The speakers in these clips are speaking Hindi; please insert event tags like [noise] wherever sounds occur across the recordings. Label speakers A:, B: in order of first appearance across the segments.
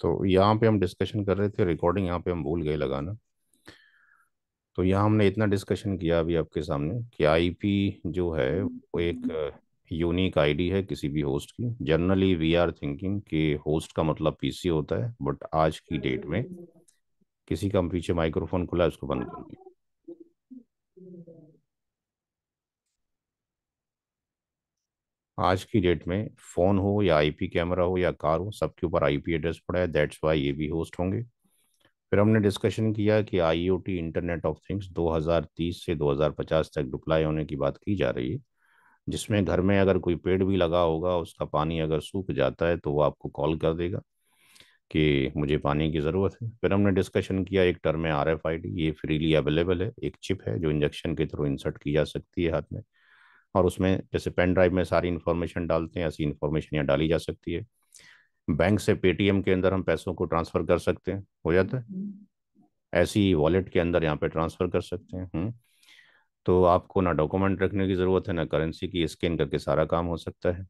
A: तो यहाँ पे हम डिस्कशन कर रहे थे रिकॉर्डिंग यहाँ पे हम भूल गए लगाना तो यहाँ हमने इतना डिस्कशन किया अभी आपके सामने कि आईपी जो है वो एक यूनिक हम्म। आईडी है किसी भी होस्ट की जनरली वी आर थिंकिंग कि होस्ट का मतलब पीसी होता है बट आज की डेट में किसी का पीछे माइक्रोफोन खुला है उसको बंद कर दिया आज की डेट में फ़ोन हो या आईपी कैमरा हो या कार हो सबके ऊपर आईपी एड्रेस पड़ा है दैट्स वाई ये भी होस्ट होंगे फिर हमने डिस्कशन किया कि आईओटी इंटरनेट ऑफ थिंग्स 2030 से 2050 तक डिप्लाई होने की बात की जा रही है जिसमें घर में अगर कोई पेड़ भी लगा होगा उसका पानी अगर सूख जाता है तो वो आपको कॉल कर देगा कि मुझे पानी की ज़रूरत है फिर हमने डिस्कशन किया एक टर्म है आर एफ आई डी ये फ्रीली अवेलेबल है एक चिप है जो इंजेक्शन के थ्रू इंसर्ट की जा सकती है हाथ में और उसमें जैसे पेन ड्राइव में सारी इन्फॉर्मेशन डालते हैं ऐसी इन्फॉर्मेशन यहाँ डाली जा सकती है बैंक से पेटीएम के अंदर हम पैसों को ट्रांसफर कर सकते हैं हो जाता है ऐसी वॉलेट के अंदर यहाँ पे ट्रांसफर कर सकते हैं हम्म। तो आपको ना डॉक्यूमेंट रखने की ज़रूरत है ना करेंसी की स्कैन करके सारा काम हो सकता है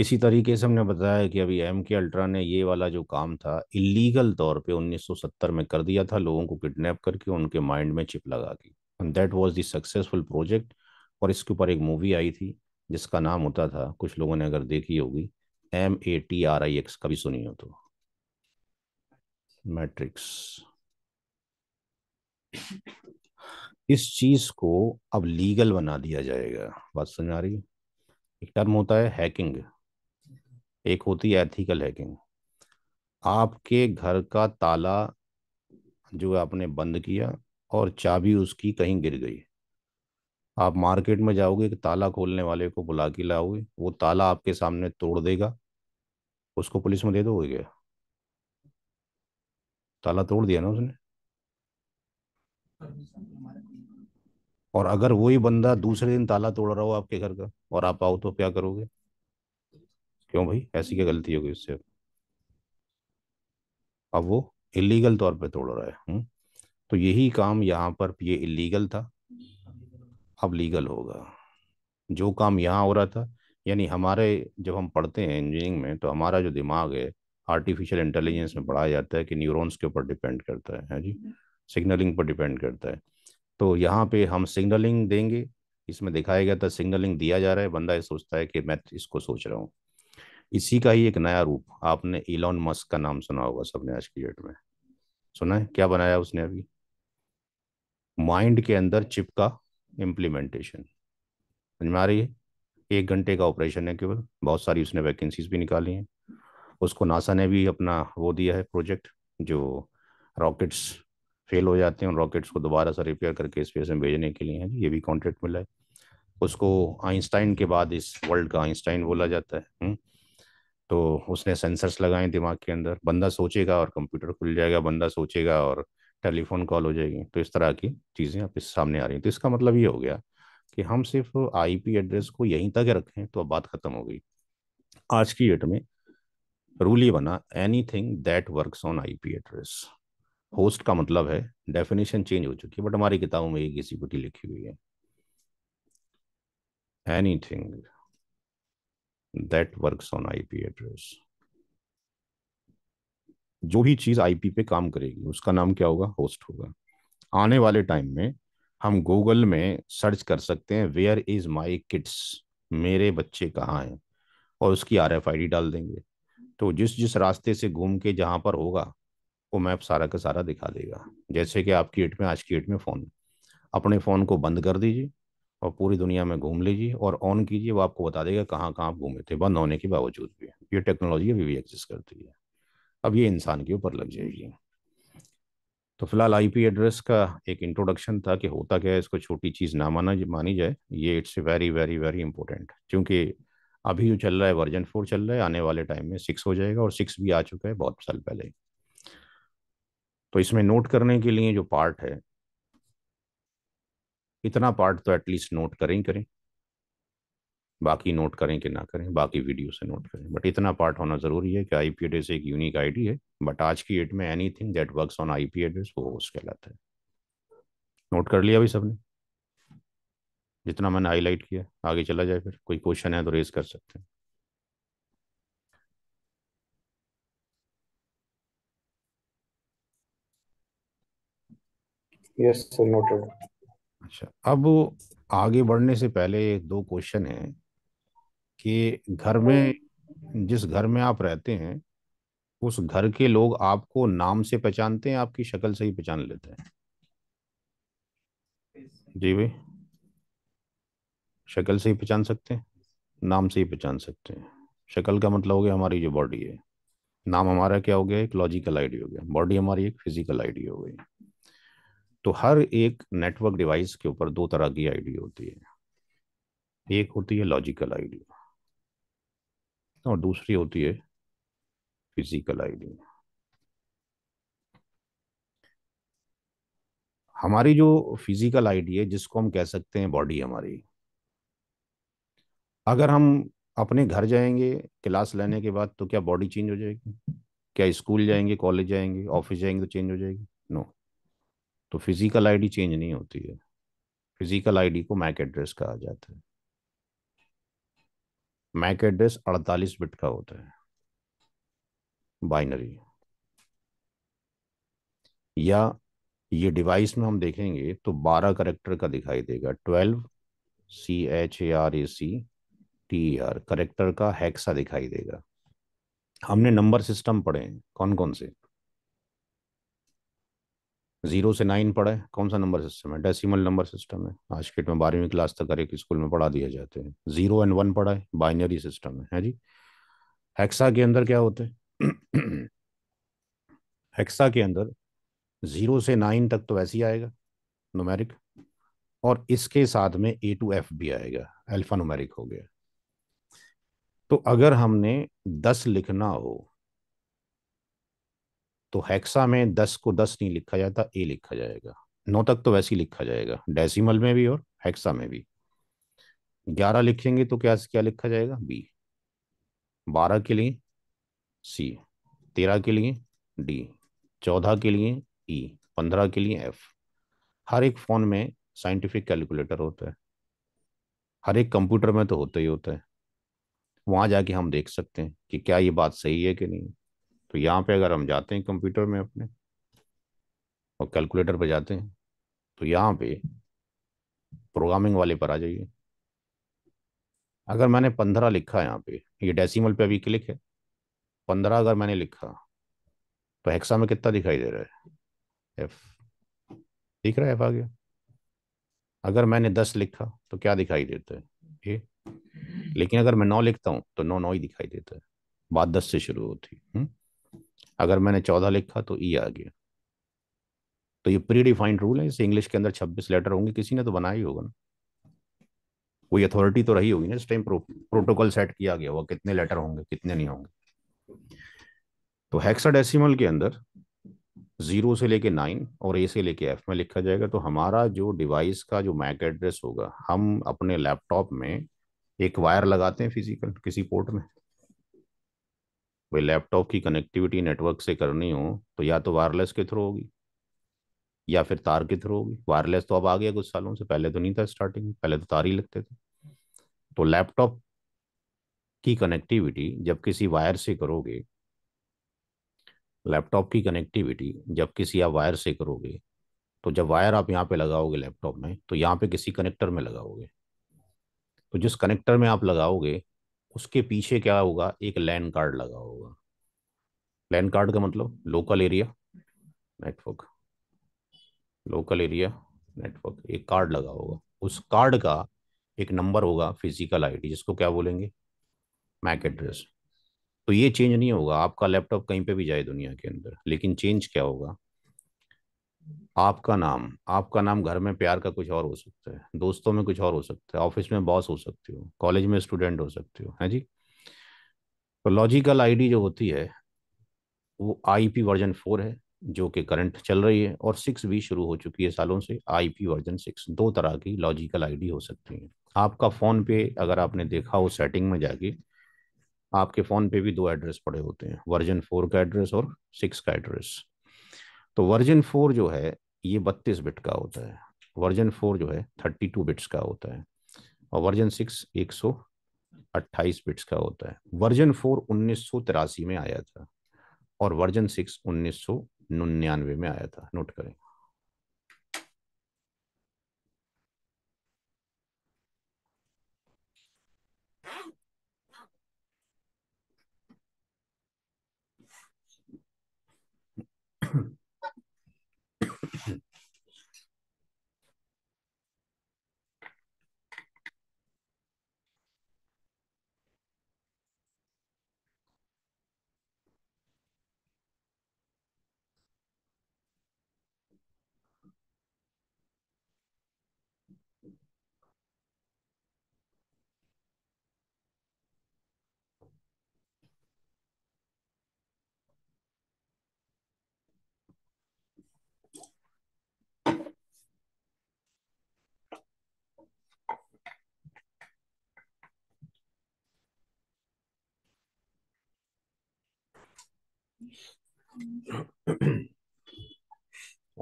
A: इसी तरीके से हमने बताया कि अभी एम के अल्ट्रा ने ये वाला जो काम था इलीगल तौर पे 1970 में कर दिया था लोगों को किडनैप करके उनके माइंड में चिप लगा दी and that was the successful project और इसके ऊपर एक मूवी आई थी जिसका नाम होता था कुछ लोगों ने अगर देखी होगी M A T R I X कभी सुनी हो तो मैट्रिक्स इस चीज को अब लीगल बना दिया जाएगा बात समझ आ रही है एक टर्म होता है हैकिंग एक होती है एथिकल हैकिंग आपके घर का ताला जो आपने बंद किया और चाबी उसकी कहीं गिर गई आप मार्केट में जाओगे एक ताला खोलने वाले को बुला के लाओगे वो ताला आपके सामने तोड़ देगा उसको पुलिस में दे दोगे क्या ताला तोड़ दिया ना उसने और अगर वही बंदा दूसरे दिन ताला तोड़ रहा हो आपके घर का और आप आओ तो क्या करोगे क्यों भाई ऐसी क्या गलती होगी उससे अब वो इलीगल तौर पे तोड़ रहा है हुँ? हम्म। तो यही काम यहाँ पर ये इलीगल था अब लीगल होगा जो काम यहाँ हो रहा था यानी हमारे जब हम पढ़ते हैं इंजीनियरिंग में तो हमारा जो दिमाग है आर्टिफिशियल इंटेलिजेंस में पढ़ाया जाता है कि न्यूरॉन्स के ऊपर डिपेंड करता है है जी सिग्नलिंग हम्म। पर डिपेंड करता है तो यहाँ पे हम सिग्नलिंग देंगे इसमें दिखाया गया था सिग्नलिंग दिया जा रहा है बंदा ये सोचता है कि मैं इसको सोच रहा हूँ इसी का ही एक नया रूप आपने इलॉन मस्क का नाम सुना होगा सबने आज की डेट में सुना है क्या बनाया उसने अभी माइंड के अंदर चिप का इम्प्लीमेंटेशन समझ में आ रही है एक घंटे का ऑपरेशन है केवल बहुत सारी उसने वैकेंसीज भी निकाली हैं उसको नासा ने भी अपना वो दिया है प्रोजेक्ट जो रॉकेट्स फेल हो जाते हैं उन रॉकेट्स को दोबारा से रिपेयर करके स्पेस में भेजने के लिए ये भी कॉन्ट्रैक्ट मिला है उसको आइंस्टाइन के बाद इस वर्ल्ड का आइंस्टाइन बोला जाता है हुँ? हम्म। तो उसने सेंसर्स लगाए दिमाग के अंदर बंदा सोचेगा और कंप्यूटर खुल जाएगा बंदा सोचेगा और टेलीफोन कॉल हो जाएगी तो इस तरह की चीज़ें आपके सामने आ रही हैं तो इसका मतलब ये हो गया कि हम सिर्फ आईपी एड्रेस को यहीं तक रखें तो अब बात ख़त्म हो गई आज की डेट में रूल ये बना anything that work on I P address host का मतलब है डेफिनेशन चेंज हो चुकी है बट हमारी किताबों में एक इसी बुटी लिखी हुई है anything that work on I P address जो भी चीज आईपी पे काम करेगी उसका नाम क्या होगा होस्ट होगा आने वाले टाइम में हम गूगल में सर्च कर सकते हैं वेयर इज माई किड्स मेरे बच्चे कहाँ हैं और उसकी आर एफ डाल देंगे तो जिस जिस रास्ते से घूम के जहाँ पर होगा वो मैप सारा का सारा दिखा देगा जैसे कि आपकी एट में आज की एट में फ़ोन अपने फ़ोन को बंद कर दीजिए और पूरी दुनिया में घूम लीजिए और ऑन कीजिए वो आपको बता देगा कहाँ कहाँ आप घूमे थे बंद होने के बावजूद भी ये टेक्नोलॉजी अभी भी एग्जिस्ट करती है अब ये इंसान के ऊपर लग जाएगी तो फिलहाल आईपी एड्रेस का एक इंट्रोडक्शन था कि होता क्या है इसको छोटी चीज़ ना माना मानी जाए ये it's very very very important क्योंकि अभी जो चल रहा है वर्जन फोर चल रहा है आने वाले टाइम में सिक्स हो जाएगा और सिक्स भी आ चुका है बहुत साल पहले तो इसमें नोट करने के लिए जो पार्ट है इतना पार्ट तो एटलीस्ट नोट करें ही करें बाकी नोट करें कि ना करें बाकी वीडियो से नोट करें बट इतना पार्ट होना ज़रूरी है कि आई पी एड्रेस एक यूनिक डी है बट आज की डेट में anything that work on I P address वो होस्ट कहलाता है नोट कर लिया अभी सबने जितना मैंने हाईलाइट किया आगे चला जाए फिर कोई क्वेश्चन है तो रेज कर सकते हैं यस सर नोटेड अच्छा अब आगे बढ़ने से पहले एक दो क्वेश्चन हैं कि घर में हम्म। जिस घर में आप रहते हैं उस घर के लोग आपको नाम से पहचानते हैं आपकी शक्ल से ही पहचान लेते हैं जी भाई शक्ल से ही पहचान सकते हैं नाम से ही पहचान सकते हैं शक्ल का मतलब हो गया हमारी जो बॉडी है नाम हमारा क्या हो गया एक लॉजिकल आईडी हो गया बॉडी हमारी एक फिजिकल आईडी हो गई तो हर एक नेटवर्क डिवाइस के ऊपर दो तरह की आईडी होती है एक होती है लॉजिकल आईडी और दूसरी होती है फिजिकल आईडी हमारी जो फिजिकल आईडी है जिसको हम कह सकते हैं बॉडी हमारी अगर हम अपने घर जाएंगे क्लास लेने के बाद तो क्या बॉडी चेंज हो जाएगी क्या स्कूल जाएंगे कॉलेज जाएंगे ऑफिस जाएंगे तो चेंज हो जाएगी नो तो फिजिकल आईडी चेंज नहीं होती है फिजिकल आईडी को मैक एड्रेस कहा जाता है मैक एड्रेस 48 बिट का होता है बाइनरी या ये डिवाइस में हम देखेंगे तो 12 करेक्टर का दिखाई देगा 12 C H A R A C T R character का हैक्सा दिखाई देगा हमने नंबर सिस्टम पढ़े हैं कौन कौन से जीरो से नाइन पढ़ा है कौन सा नंबर सिस्टम है डेसिमल नंबर सिस्टम है आज के डेट में बारहवीं क्लास तक हर एक स्कूल में पढ़ा दिए जाते हैं जीरो एंड वन पढ़ा है बाइनरी सिस्टम है है जी हेक्सा के अंदर क्या होते हैं हेक्सा [clears throat] के अंदर जीरो से नाइन तक तो वैसे ही आएगा नुमेरिक और इसके साथ में ए टू एफ भी आएगा अल्फा नुमेरिक हो गया तो अगर हमने दस लिखना हो तो हेक्सा में दस को दस नहीं लिखा जाता ए लिखा जाएगा नौ तक तो वैसे ही लिखा जाएगा डेसिमल में भी और हेक्सा में भी ग्यारह लिखेंगे तो क्या क्या लिखा जाएगा बी बारह के लिए सी तेरह के लिए डी चौदह के लिए ई e। पंद्रह के लिए एफ हर एक फ़ोन में साइंटिफिक कैलकुलेटर होता है हर एक कंप्यूटर में तो होता ही होता है वहाँ जाके हम देख सकते हैं कि क्या ये बात सही है कि नहीं तो यहाँ पे अगर हम जाते हैं कंप्यूटर में अपने और कैलकुलेटर पर जाते हैं तो यहाँ पे प्रोग्रामिंग वाले पर आ जाइए अगर मैंने पंद्रह लिखा यहाँ पे ये डेसिमल पे अभी क्लिक है पंद्रह अगर मैंने लिखा तो हेक्सा में कितना दिखाई दे रहा है एफ दिख रहा है एफ आ गया अगर मैंने दस लिखा तो क्या दिखाई देता है ए लेकिन अगर मैं नौ लिखता हूँ तो नौ नौ ही दिखाई देता है बात दस से शुरू होती है हम्म। अगर मैंने चौदह लिखा तो ई e आ गया तो ये प्री डिफाइंड रूल है इसे इंग्लिश के अंदर छब्बीस लेटर होंगे किसी ने तो बनाया ही होगा ना कोई अथॉरिटी तो रही होगी ना इस टाइम प्रो, प्रोटोकॉल सेट किया गया होगा कितने लेटर होंगे कितने नहीं होंगे तो हेक्साडेसिमल के अंदर जीरो से लेके नाइन और ए से लेके एफ में लिखा जाएगा तो हमारा जो डिवाइस का जो मैक एड्रेस होगा हम अपने लैपटॉप में एक वायर लगाते हैं फिजिकल किसी पोर्ट में भाई लैपटॉप की कनेक्टिविटी नेटवर्क से करनी हो तो या तो वायरलेस के थ्रू होगी या फिर तार के थ्रू होगी वायरलेस तो अब आ गया कुछ सालों से पहले तो नहीं था स्टार्टिंग पहले तो तार ही लगते थे तो लैपटॉप की कनेक्टिविटी जब किसी वायर से करोगे लैपटॉप की कनेक्टिविटी जब किसी आप वायर से करोगे तो जब वायर आप यहाँ पे लगाओगे लैपटॉप में तो यहाँ पे किसी कनेक्टर में लगाओगे तो जिस कनेक्टर में आप लगाओगे उसके पीछे क्या होगा एक लैंड कार्ड लगा होगा लैंड कार्ड का मतलब local area network local area network एक कार्ड लगा होगा उस कार्ड का एक नंबर होगा फिजिकल आईडी जिसको क्या बोलेंगे मैक एड्रेस तो ये चेंज नहीं होगा आपका लैपटॉप कहीं पे भी जाए दुनिया के अंदर लेकिन चेंज क्या होगा आपका नाम आपका नाम घर में प्यार का कुछ और हो सकता है दोस्तों में कुछ और हो सकता है ऑफिस में बॉस हो सकते हो कॉलेज में स्टूडेंट हो सकते हो है जी तो लॉजिकल आईडी जो होती है वो आईपी वर्जन फोर है जो कि करंट चल रही है और सिक्स भी शुरू हो चुकी है सालों से आईपी वर्जन सिक्स दो तरह की लॉजिकल आईडी हो सकती है आपका फ़ोन पे अगर आपने देखा हो सेटिंग में जाके आपके फ़ोन पे भी दो एड्रेस पड़े होते हैं वर्जन फोर का एड्रेस और सिक्स का एड्रेस तो वर्जन फोर जो है ये बत्तीस बिट का होता है वर्जन फोर जो है थर्टी टू बिट्स का होता है और वर्जन सिक्स एक सौ अट्ठाईस बिट्स का होता है वर्जन फोर उन्नीस सौ तिरासी में आया था और वर्जन सिक्स उन्नीस सौ निन्यानवे में आया था नोट करें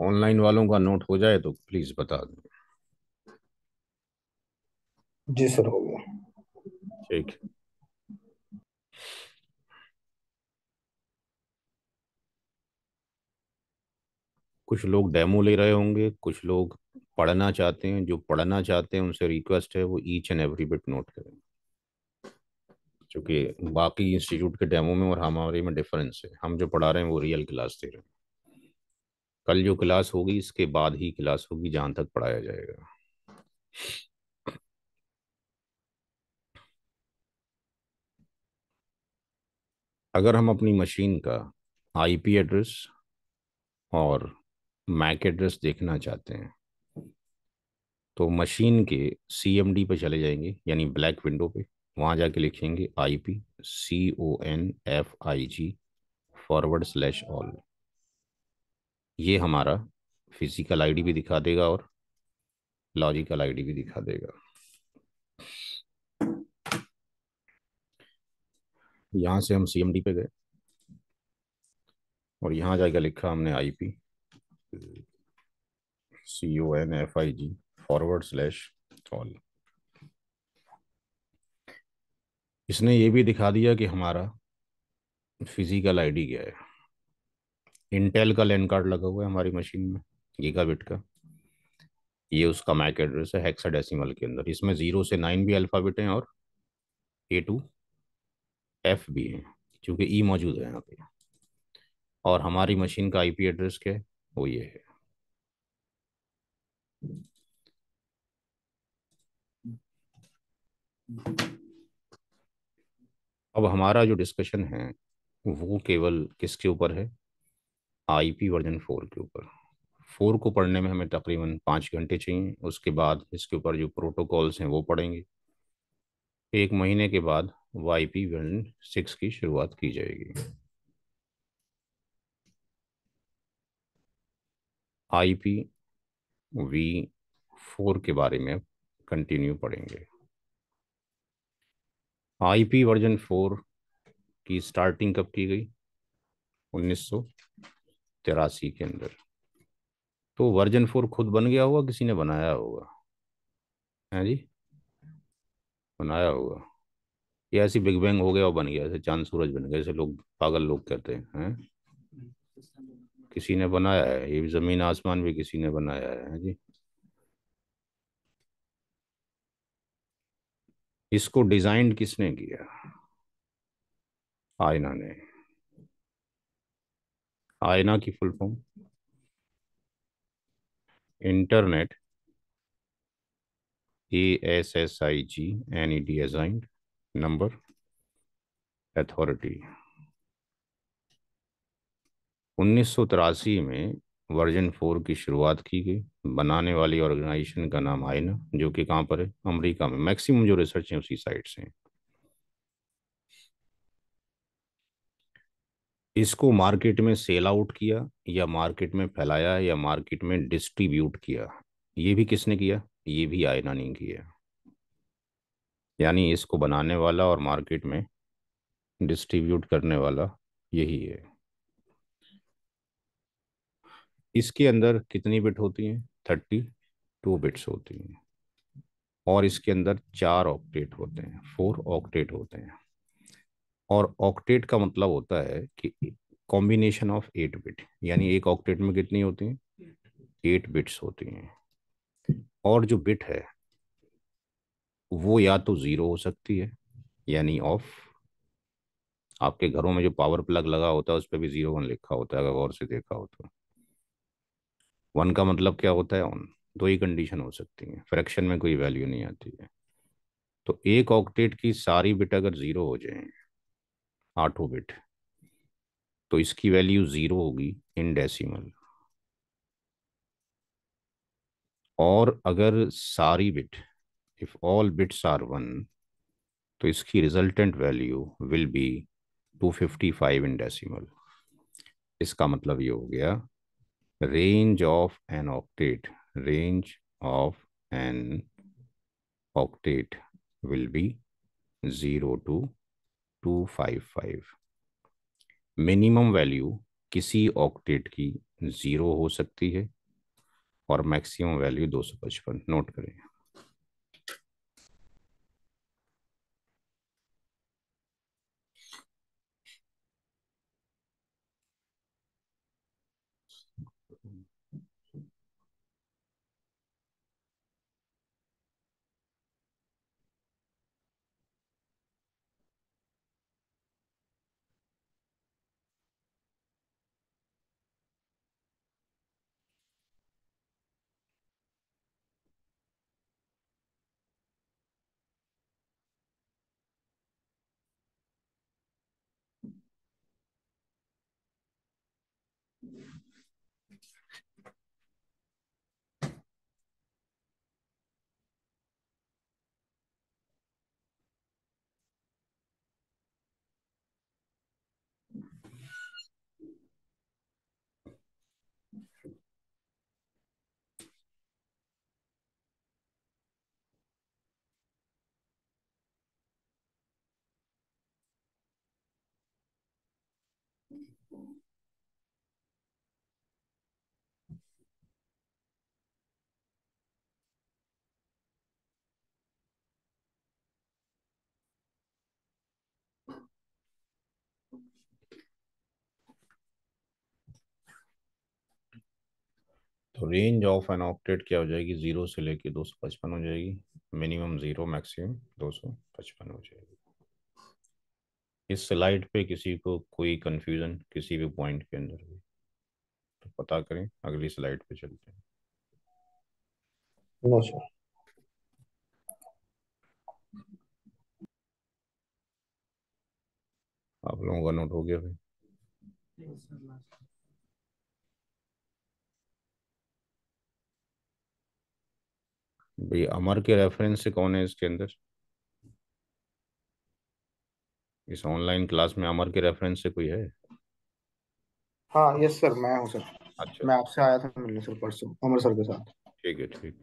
A: ऑनलाइन वालों का नोट हो जाए तो प्लीज बता दें जी सर हो गया ठीक कुछ लोग डेमो ले रहे होंगे कुछ लोग पढ़ना चाहते हैं जो पढ़ना चाहते हैं उनसे रिक्वेस्ट है वो each and every bit note करें क्योंकि बाकी इंस्टीट्यूट के डेमो में और हमारे में डिफरेंस है हम जो पढ़ा रहे हैं वो रियल क्लास दे रहे हैं कल जो क्लास होगी इसके बाद ही क्लास होगी जहां तक पढ़ाया जाएगा अगर हम अपनी मशीन का आईपी एड्रेस और मैक एड्रेस देखना चाहते हैं तो मशीन के सीएमडी पे चले जाएंगे यानी ब्लैक विंडो पे वहाँ जाके लिखेंगे I P C O N F I G forward slash all ये हमारा फिजिकल आईडी भी दिखा देगा और लॉजिकल आईडी भी दिखा देगा यहाँ से हम सीएमडी पे गए और यहाँ जाकर लिखा हमने IP C O N F I G forward slash all इसने ये भी दिखा दिया कि हमारा फिजिकल आईडी क्या है इंटेल का लैंड कार्ड लगा हुआ है हमारी मशीन में गीगाबिट का ये उसका मैक एड्रेस है हेक्साडेसिमल के अंदर इसमें ज़ीरो से नाइन भी अल्फ़ाबेट हैं और ए टू एफ भी हैं क्योंकि ई e मौजूद है यहाँ पे और हमारी मशीन का आईपी एड्रेस क्या है वो ये है Thank you. अब हमारा जो डिस्कशन है वो केवल किसके ऊपर है आईपी वर्जन फोर के ऊपर फोर को पढ़ने में हमें तकरीबन पाँच घंटे चाहिए उसके बाद इसके ऊपर जो प्रोटोकॉल्स हैं वो पढ़ेंगे एक महीने के बाद वाई पी वर्जन सिक्स की शुरुआत की जाएगी आई पी वी फोर के बारे में कंटिन्यू पढ़ेंगे आईपी वर्जन फोर की स्टार्टिंग कब की गई उन्नीस तिरासी के अंदर तो वर्जन फोर खुद बन गया होगा किसी ने बनाया होगा है हाँ जी बनाया होगा ये ऐसी बिग बैंग हो गया और बन गया ऐसे चांद सूरज बन गया ऐसे लोग पागल लोग कहते हैं हैं किसी ने बनाया है ये जमीन आसमान भी किसी ने बनाया है हाँ जी इसको डिजाइन किसने किया आयना ने आयना की full form internet A S S I G N E D assigned number authority उन्नीस में वर्जन फोर की शुरुआत की गई बनाने वाली ऑर्गेनाइजेशन का नाम आयना जो कि कहाँ पर है अमेरिका में मैक्सिमम जो रिसर्च है उसी साइड से इसको मार्केट में सेल आउट किया या मार्केट में फैलाया या मार्केट में डिस्ट्रीब्यूट किया ये भी किसने किया ये भी आयना ने किया यानी इसको बनाने वाला और मार्केट में डिस्ट्रीब्यूट करने वाला यही है इसके अंदर कितनी बिट होती हैं थर्टी टू बिट्स होती हैं और इसके अंदर चार ऑक्टेट होते हैं फोर ऑक्टेट होते हैं और ऑक्टेट का मतलब होता है कि कॉम्बिनेशन ऑफ एट बिट यानी एक ऑक्टेट में कितनी होती हैं एट बिट्स होती हैं और जो बिट है वो या तो ज़ीरो हो सकती है यानी ऑफ आपके घरों में जो पावर प्लग लगा होता है उस पर भी ज़ीरो वन लिखा होता है अगर गौर से देखा हो तो वन का मतलब क्या होता है ऑन दो ही कंडीशन हो सकती है फ्रैक्शन में कोई वैल्यू नहीं आती है तो एक ऑक्टेट की सारी बिट अगर ज़ीरो हो जाए आठों बिट तो इसकी वैल्यू ज़ीरो होगी इन डेसिमल और अगर सारी bit if all bits are one तो इसकी resultant value will be two five in decimal इसका मतलब ये हो गया range of an octet range of an octet will be 0 to 255 minimum value किसी ऑक्टेट की जीरो हो सकती है और मैक्सिमम वैल्यू 255 नोट करें तो रेंज ऑफ एन ऑक्टेट क्या हो जाएगी ज़ीरो से लेके दो सौ पचपन हो जाएगी मिनिमम ज़ीरो मैक्सिमम दो सौ पचपन हो जाएगी इस स्लाइड पे किसी को कोई कंफ्यूजन किसी भी पॉइंट के अंदर भी तो पता करें अगली स्लाइड पे चलते हैं नो आप लोगों का नोट हो गया भाई भाई अमर के रेफरेंस से कौन है इसके अंदर इस ऑनलाइन क्लास में अमर के रेफरेंस से कोई है हाँ यस सर मैं हूँ सर अच्छा मैं आपसे आया था मिलने सर परसों अमर सर के साथ ठीक है ठीक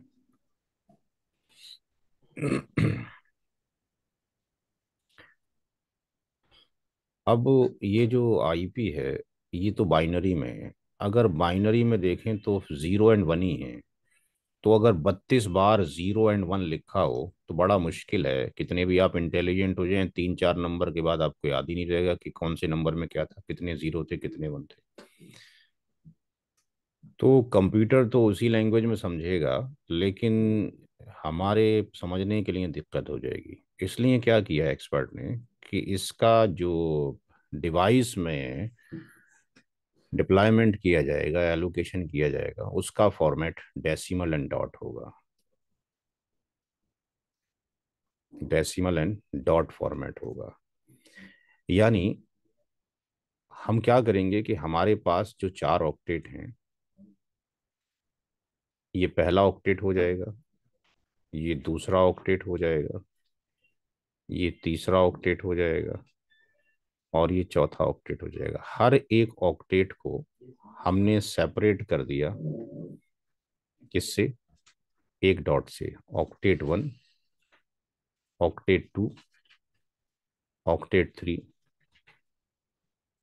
A: अब ये जो आईपी है ये तो बाइनरी में है अगर बाइनरी में देखें तो जीरो एंड वन ही है तो अगर बत्तीस बार जीरो एंड वन लिखा हो तो बड़ा मुश्किल है कितने भी आप इंटेलिजेंट हो जाएं तीन चार नंबर के बाद आपको याद ही नहीं रहेगा कि कौन से नंबर में क्या था कितने जीरो थे कितने वन थे तो कंप्यूटर तो उसी लैंग्वेज में समझेगा लेकिन हमारे समझने के लिए दिक्कत हो जाएगी इसलिए क्या किया एक्सपर्ट ने कि इसका जो डिवाइस में डिप्लॉयमेंट किया जाएगा एलोकेशन किया जाएगा उसका फॉर्मेट डेसिमल एंड डॉट होगा डेसिमल एंड डॉट फॉर्मेट होगा यानी हम क्या करेंगे कि हमारे पास जो चार ऑक्टेट हैं ये पहला ऑक्टेट हो जाएगा ये दूसरा ऑक्टेट हो जाएगा ये तीसरा ऑक्टेट हो जाएगा और ये चौथा ऑक्टेट हो जाएगा हर एक ऑक्टेट को हमने सेपरेट कर दिया किससे एक डॉट से octet one octet two octet three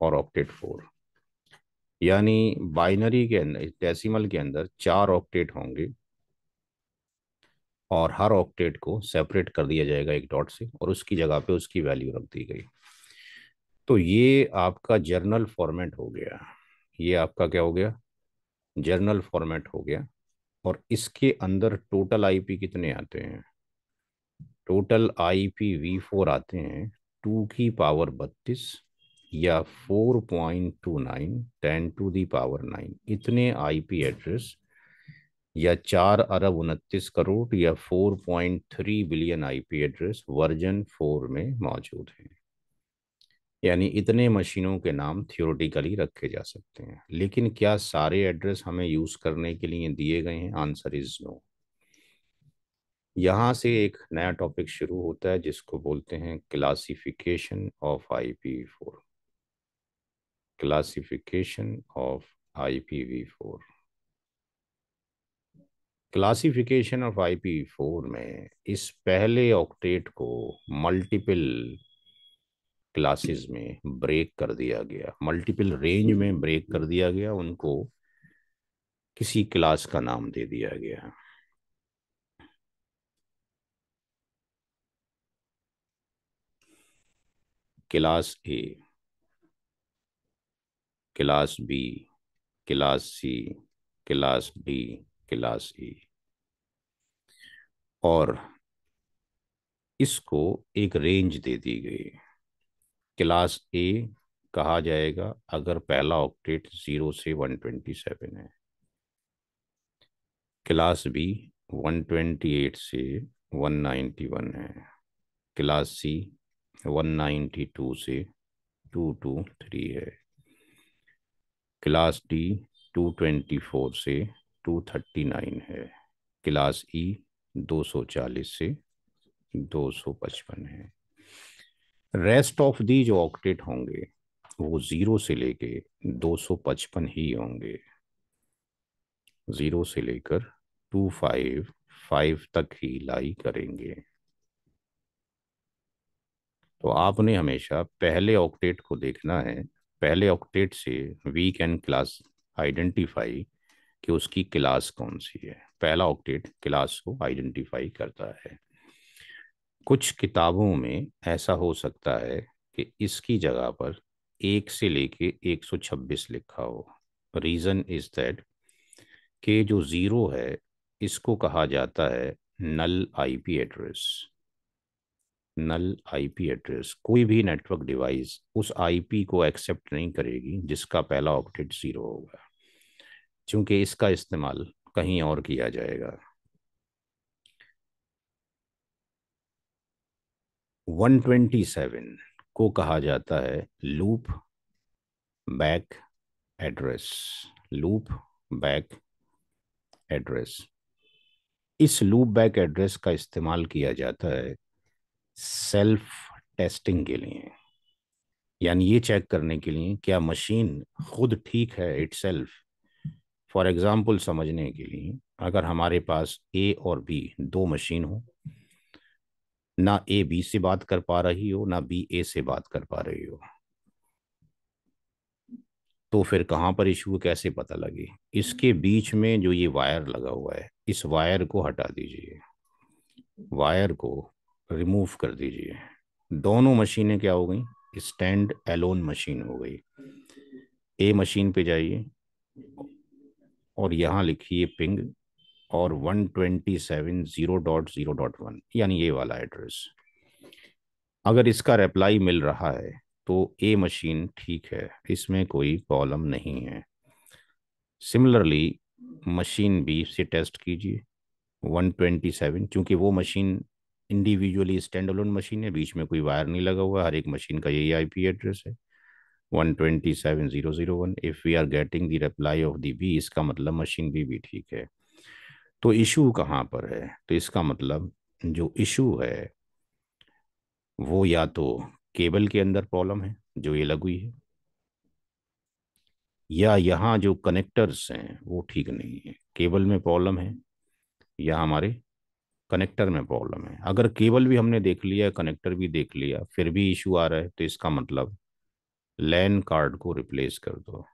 A: और ऑक्टेट फोर यानी बाइनरी के अंदर डेसिमल के अंदर चार ऑक्टेट होंगे और हर ऑक्टेट को सेपरेट कर दिया जाएगा एक डॉट से और उसकी जगह पे उसकी वैल्यू रख दी गई तो ये आपका जर्नल फॉर्मेट हो गया ये आपका क्या हो गया जर्नल फॉर्मेट हो गया और इसके अंदर टोटल आईपी कितने आते हैं टोटल आईपी वी फोर आते हैं टू की पावर बत्तीस या four point two nine ten to the power nine इतने आईपी एड्रेस या चार अरब उनतीस करोड़ या four point three billion IP address version four में मौजूद हैं यानी इतने मशीनों के नाम थियोरटिकली रखे जा सकते हैं लेकिन क्या सारे एड्रेस हमें यूज़ करने के लिए दिए गए हैं आंसर इज़ नो यहाँ से एक नया टॉपिक शुरू होता है जिसको बोलते हैं classification of I P four classification of I P v four classification of I P v four में इस पहले ऑक्टेट को मल्टीपल क्लासेस में ब्रेक कर दिया गया मल्टीपल रेंज हम्म। में ब्रेक कर दिया गया उनको किसी क्लास का नाम दे दिया गया class A class B class C class D class E और इसको एक रेंज दे दी गई क्लास ए कहा जाएगा अगर पहला ऑक्टेट जीरो से वन ट्वेंटी सेवन है class B one twenty eight से वन नाइन्टी वन है class C one ninety two से टू टू थ्री है class D two twenty four से टू थर्टी नाइन है क्लास ई e दो सौ चालीस से दो सौ पचपन है रेस्ट ऑफ दी जो ऑक्टेट होंगे वो जीरो से लेके 255 ही होंगे जीरो से लेकर टू फाइव फाइव तक ही लाई करेंगे तो आपने हमेशा पहले ऑक्टेट को देखना है पहले ऑक्टेट से वी कैन क्लास आइडेंटिफाई कि उसकी क्लास कौन सी है पहला ऑक्टेट क्लास को आइडेंटिफाई करता है कुछ किताबों में ऐसा हो सकता है कि इसकी जगह पर एक से लेके 126 लिखा हो रीज़न इज़ दैट के जो ज़ीरो है इसको कहा जाता है null IP address null IP address कोई भी नेटवर्क डिवाइस उस आईपी को एक्सेप्ट नहीं करेगी जिसका पहला ऑक्टेट ज़ीरो होगा क्योंकि इसका इस्तेमाल कहीं और किया जाएगा 127 को कहा जाता है loop back address loop back address इस लूप बैक एड्रेस का इस्तेमाल किया जाता है सेल्फ टेस्टिंग के लिए यानी ये चेक करने के लिए क्या मशीन खुद ठीक है इट सेल्फ फॉर एग्ज़ाम्पल समझने के लिए अगर हमारे पास ए और बी दो मशीन हो ना ए बी से बात कर पा रही हो ना बी ए से बात कर पा रही हो तो फिर कहाँ पर इशू कैसे पता लगे इसके बीच में जो ये वायर लगा हुआ है इस वायर को हटा दीजिए वायर को रिमूव कर दीजिए दोनों मशीनें क्या हो गई स्टैंड एलोन मशीन हो गई ए मशीन पे जाइए और यहाँ लिखिए पिंग और one twenty seven zero dot zero dot one यानी ये वाला एड्रेस अगर इसका रिप्लाई मिल रहा है तो ए मशीन ठीक है इसमें कोई प्रॉब्लम नहीं है सिमिलरली मशीन बी से टेस्ट कीजिए 127 क्योंकि वो machine individually stand alone machine है बीच में कोई वायर नहीं लगा हुआ हर एक मशीन का यही आईपी एड्रेस है 127.001 if we are getting the reply of the B इसका मतलब मशीन बी भी ठीक है तो इशू कहाँ पर है तो इसका मतलब जो इशू है वो या तो केबल के अंदर प्रॉब्लम है जो ये लगी है या यहाँ जो कनेक्टर्स हैं वो ठीक नहीं है केबल में प्रॉब्लम है या हमारे कनेक्टर में प्रॉब्लम है अगर केबल भी हमने देख लिया कनेक्टर भी देख लिया फिर भी इशू आ रहा है तो इसका मतलब लैन कार्ड को रिप्लेस कर दो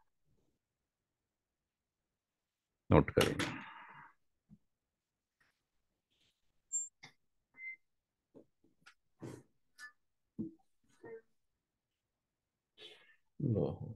A: नोट करें Não.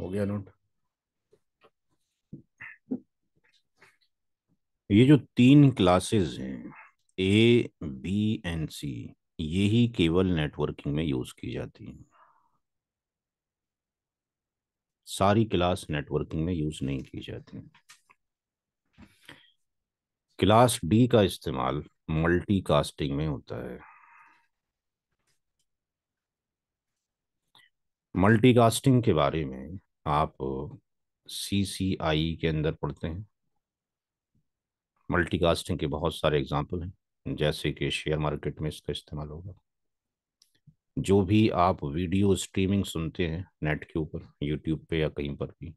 A: हो गया नोट ये जो तीन क्लासेस हैं ए बी एंड सी ये ही केवल नेटवर्किंग में यूज की जाती है सारी क्लास नेटवर्किंग में यूज नहीं की जाती क्लास डी का इस्तेमाल मल्टीकास्टिंग में होता है मल्टीकास्टिंग के बारे में आप सी सी आई के अंदर पढ़ते हैं मल्टीकास्टिंग के बहुत सारे एग्जाम्पल हैं जैसे कि शेयर मार्केट में इसका इस्तेमाल होगा जो भी आप वीडियो स्ट्रीमिंग सुनते हैं नेट के ऊपर यूट्यूब पे या कहीं पर भी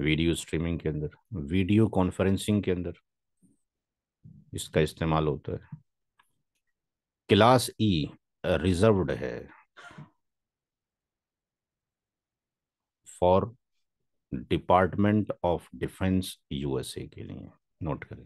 A: वीडियो स्ट्रीमिंग के अंदर वीडियो कॉन्फ्रेंसिंग के अंदर इसका इस्तेमाल होता है क्लास ई रिजर्व्ड है for department of defence USA के लिए नोट करें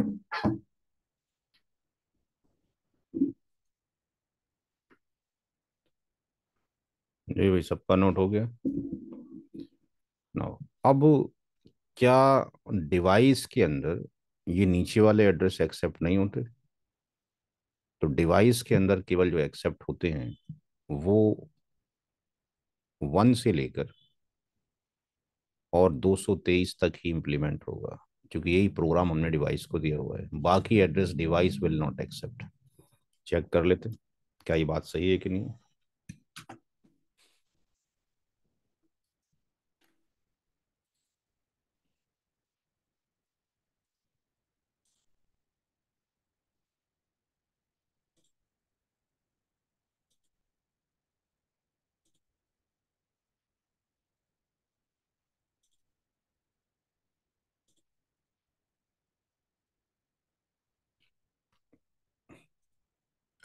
A: जी भाई सबका नोट हो गया ना अब क्या डिवाइस के अंदर ये नीचे वाले एड्रेस एक्सेप्ट नहीं होते तो डिवाइस के अंदर केवल जो एक्सेप्ट होते हैं वो वन से लेकर और 223 तक ही इम्प्लीमेंट होगा क्योंकि यही प्रोग्राम हमने डिवाइस को दिया हुआ है बाकी address device will not accept check कर लेते क्या ये बात सही है कि नहीं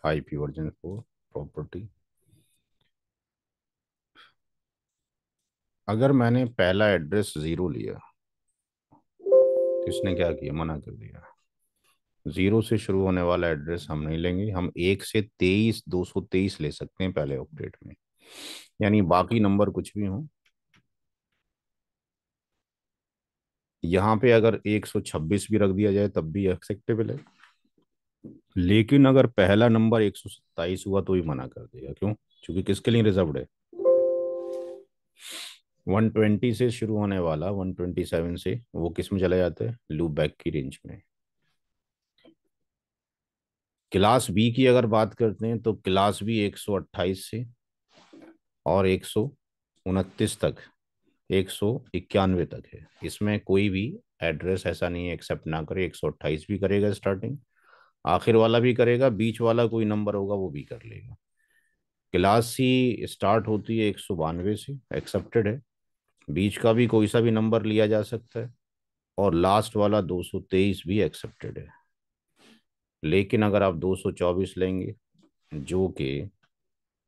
A: IP version 4 property. अगर मैंने पहला एड्रेस जीरो लिया तो इसने क्या किया मना कर दिया जीरो से शुरू होने वाला एड्रेस हम नहीं लेंगे हम एक से तेईस दो सौ तेईस ले सकते हैं पहले अपडेट में यानी बाकी नंबर कुछ भी हो यहाँ पे अगर एक सौ छब्बीस भी रख दिया जाए तब भी एक्सेप्टेबल है लेकिन अगर पहला नंबर एक हुआ तो ही मना कर देगा क्यों क्योंकि किसके लिए रिजर्व है 120 से शुरू होने वाला 127 से वो किस में चला जाता है लूप बैक की रेंज में क्लास बी की अगर बात करते हैं तो क्लास बी 128 से और एक तक एक तक है इसमें कोई भी एड्रेस ऐसा नहीं है एक्सेप्ट ना करे 128 भी करेगा स्टार्टिंग आखिर वाला भी करेगा बीच वाला कोई नंबर होगा वो भी कर लेगा क्लास ही स्टार्ट होती है एक सौ बानवे से एक्सेप्टेड है बीच का भी कोई सा भी नंबर लिया जा सकता है और लास्ट वाला दो सौ तेईस भी एक्सेप्टेड है लेकिन अगर आप दो सौ चौबीस लेंगे जो कि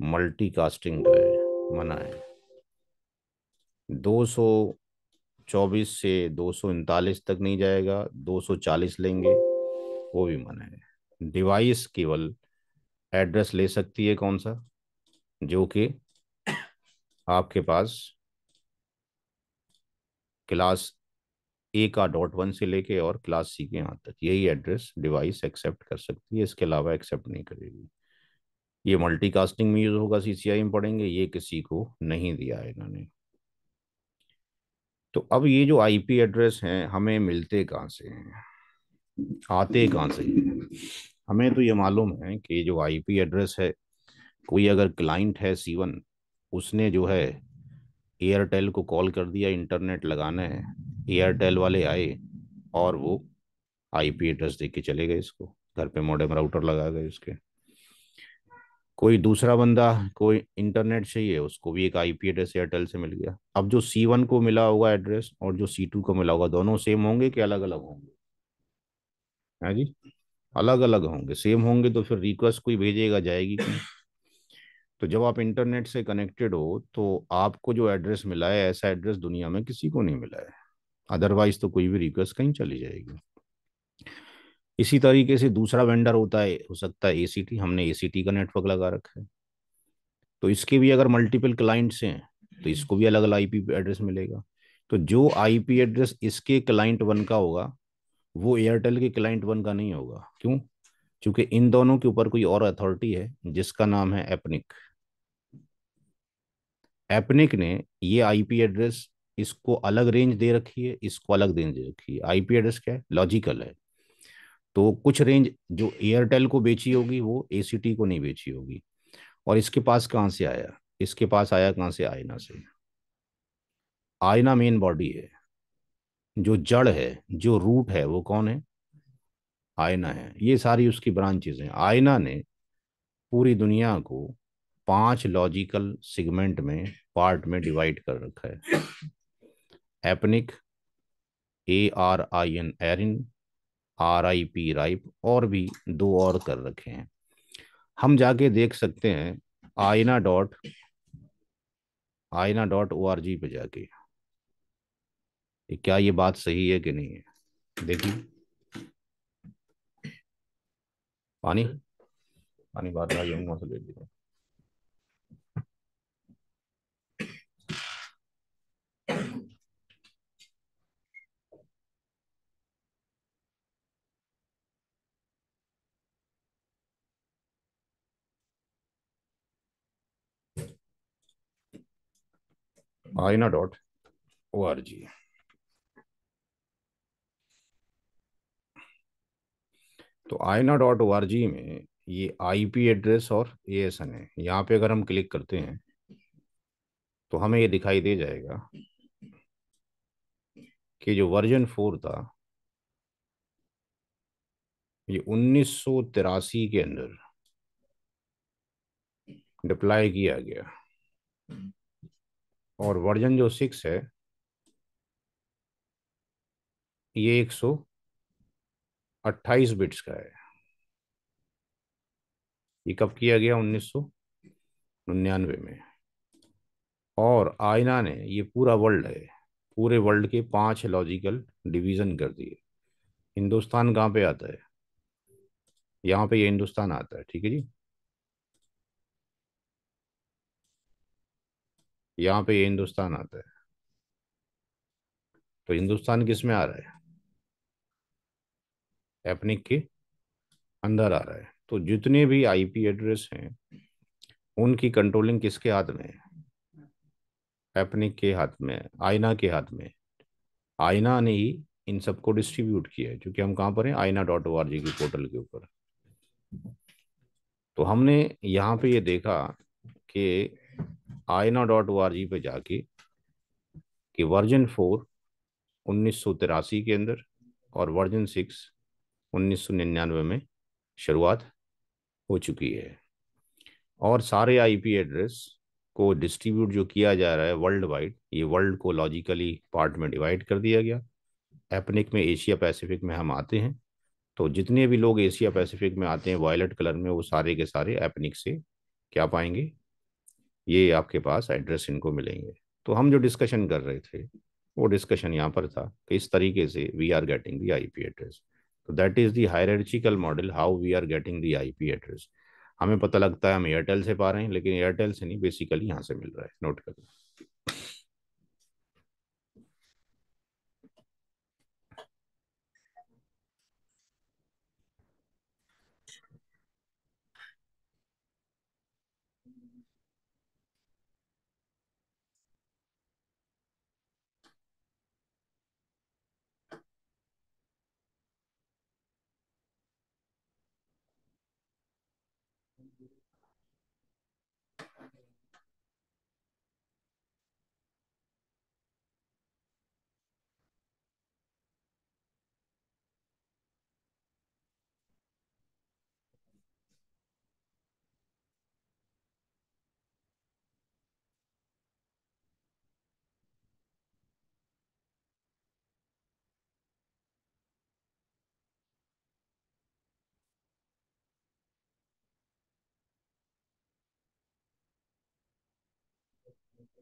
A: मल्टी कास्टिंग का है मना है चौबीस से दो सौ उनतालीस तक नहीं जाएगा दो सौ चालीस लेंगे वो भी मना है डिवाइस केवल एड्रेस ले सकती है कौन सा जो कि आपके पास क्लास ए का डॉट वन से लेके और क्लास सी के यहाँ तक यही एड्रेस डिवाइस एक्सेप्ट कर सकती है इसके अलावा एक्सेप्ट नहीं करेगी ये मल्टीकास्टिंग में यूज़ होगा आई में पढ़ेंगे ये किसी को नहीं दिया है इन्होंने तो अब ये जो आईपी एड्रेस हैं हमें मिलते कहाँ से हैं आते कहाँ से हमें तो ये मालूम है कि जो आईपी एड्रेस है कोई अगर क्लाइंट है सीवन उसने जो है एयरटेल को कॉल कर दिया इंटरनेट लगाना है एयरटेल वाले आए और वो आईपी एड्रेस देके चले गए इसको घर पे मॉडेम राउटर लगा गए उसके कोई दूसरा बंदा कोई इंटरनेट चाहिए उसको भी एक आईपी एड्रेस एयरटेल से मिल गया अब जो सी वन को मिला होगा एड्रेस और जो सी टू को मिला होगा दोनों सेम होंगे कि अलग अलग होंगे है जी अलग अलग होंगे सेम होंगे तो फिर रिक्वेस्ट कोई भेजेगा जाएगी तो जब आप इंटरनेट से कनेक्टेड हो तो आपको जो एड्रेस मिला है ऐसा एड्रेस दुनिया में किसी को नहीं मिला है अदरवाइज तो कोई भी रिक्वेस्ट कहीं चली जाएगी इसी तरीके से दूसरा वेंडर होता है हो सकता है एसीटी हमने एसीटी का नेटवर्क लगा रखा है तो इसके भी अगर मल्टीपल क्लाइंट्स हैं तो इसको भी अलग अलग आईपी एड्रेस मिलेगा तो जो आईपी एड्रेस इसके क्लाइंट वन का होगा वो एयरटेल के क्लाइंट वन का नहीं होगा क्यों क्योंकि इन दोनों के ऊपर कोई और अथॉरिटी है जिसका नाम है एपनिक एपनिक ने ये आईपी एड्रेस इसको अलग रेंज दे रखी है इसको अलग रेंज दे रखी है आईपी एड्रेस क्या है लॉजिकल है तो कुछ रेंज जो एयरटेल को बेची होगी वो ए को नहीं बेची होगी और इसके पास कहाँ से आया इसके पास आया कहाँ से आयना से आयना मेन बॉडी है जो जड़ है जो रूट है वो कौन है आयना है ये सारी उसकी ब्रांचेज हैं आयना ने पूरी दुनिया को पांच लॉजिकल सेगमेंट में पार्ट में डिवाइड कर रखा है APNIC A R I N ARIN R I P RIPE और भी दो और कर रखे हैं हम जाके देख सकते हैं आयना डॉट आयना डॉट ओ आर जी पे जाके कि क्या ये बात सही है कि नहीं है देखिए पानी हम्म। पानी बात आ जाऊंगा तो ले लीजिए आईना डॉट ओ आर जी तो आयना डॉट ओ आर जी में ये आईपी एड्रेस और ए एस एन है यहाँ पे अगर हम क्लिक करते हैं तो हमें ये दिखाई दे जाएगा कि जो वर्जन फोर था ये उन्नीस के अंदर डिप्लाई किया गया और वर्जन जो सिक्स है ये एक सौ अट्ठाईस बिट्स का है ये कब किया गया उन्नीस सौ निन्यानवे में और आयना ने ये पूरा वर्ल्ड है पूरे वर्ल्ड के पांच लॉजिकल डिवीज़न कर दिए हिंदुस्तान कहाँ पे आता है यहाँ पे ये हिंदुस्तान आता है ठीक है जी यहाँ पे ये हिंदुस्तान आता है तो हिंदुस्तान किस में आ रहा है एपनिक के अंदर आ रहा है तो जितने भी आईपी एड्रेस हैं उनकी कंट्रोलिंग किसके हाथ में है एपनिक के हाथ में आयना के हाथ में आयना ने ही इन सबको डिस्ट्रीब्यूट किया है क्योंकि हम कहाँ पर हैं आईना डॉट ओ आर की पोर्टल के ऊपर तो हमने यहाँ पे ये देखा कि आयना डॉट ओ आर जी पर जाके कि वर्जन फोर उन्नीस के अंदर और वर्जन सिक्स 1999 में शुरुआत हो चुकी है और सारे आईपी एड्रेस को डिस्ट्रीब्यूट जो किया जा रहा है वर्ल्ड वाइड ये वर्ल्ड को लॉजिकली पार्ट में डिवाइड कर दिया गया एपनिक में एशिया पैसिफिक में हम आते हैं तो जितने भी लोग एशिया पैसिफिक में आते हैं वायलेट कलर में वो सारे के सारे एपनिक से क्या पाएंगे ये आपके पास एड्रेस इनको मिलेंगे तो हम जो डिस्कशन कर रहे थे वो डिस्कशन यहाँ पर था कि इस तरीके से we are getting the I P address तो that is the hierarchical model how we are getting the P address हमें पता लगता है हम एयरटेल से पा रहे हैं लेकिन एयरटेल से नहीं बेसिकली यहाँ से मिल रहा है नोट करना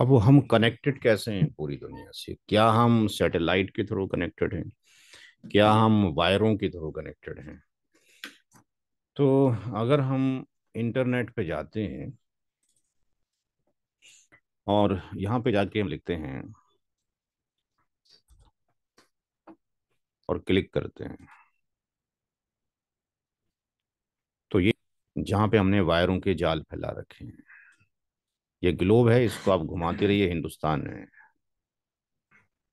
A: अब वो हम कनेक्टेड कैसे हैं पूरी दुनिया से क्या हम सैटेलाइट के थ्रू कनेक्टेड हैं क्या हम वायरों के थ्रू कनेक्टेड हैं तो अगर हम इंटरनेट पे जाते हैं और यहाँ पे जाके हम लिखते हैं और क्लिक करते हैं तो ये जहाँ पे हमने वायरों के जाल फैला रखे हैं ये ग्लोब है इसको आप घुमाते रहिए हिंदुस्तान है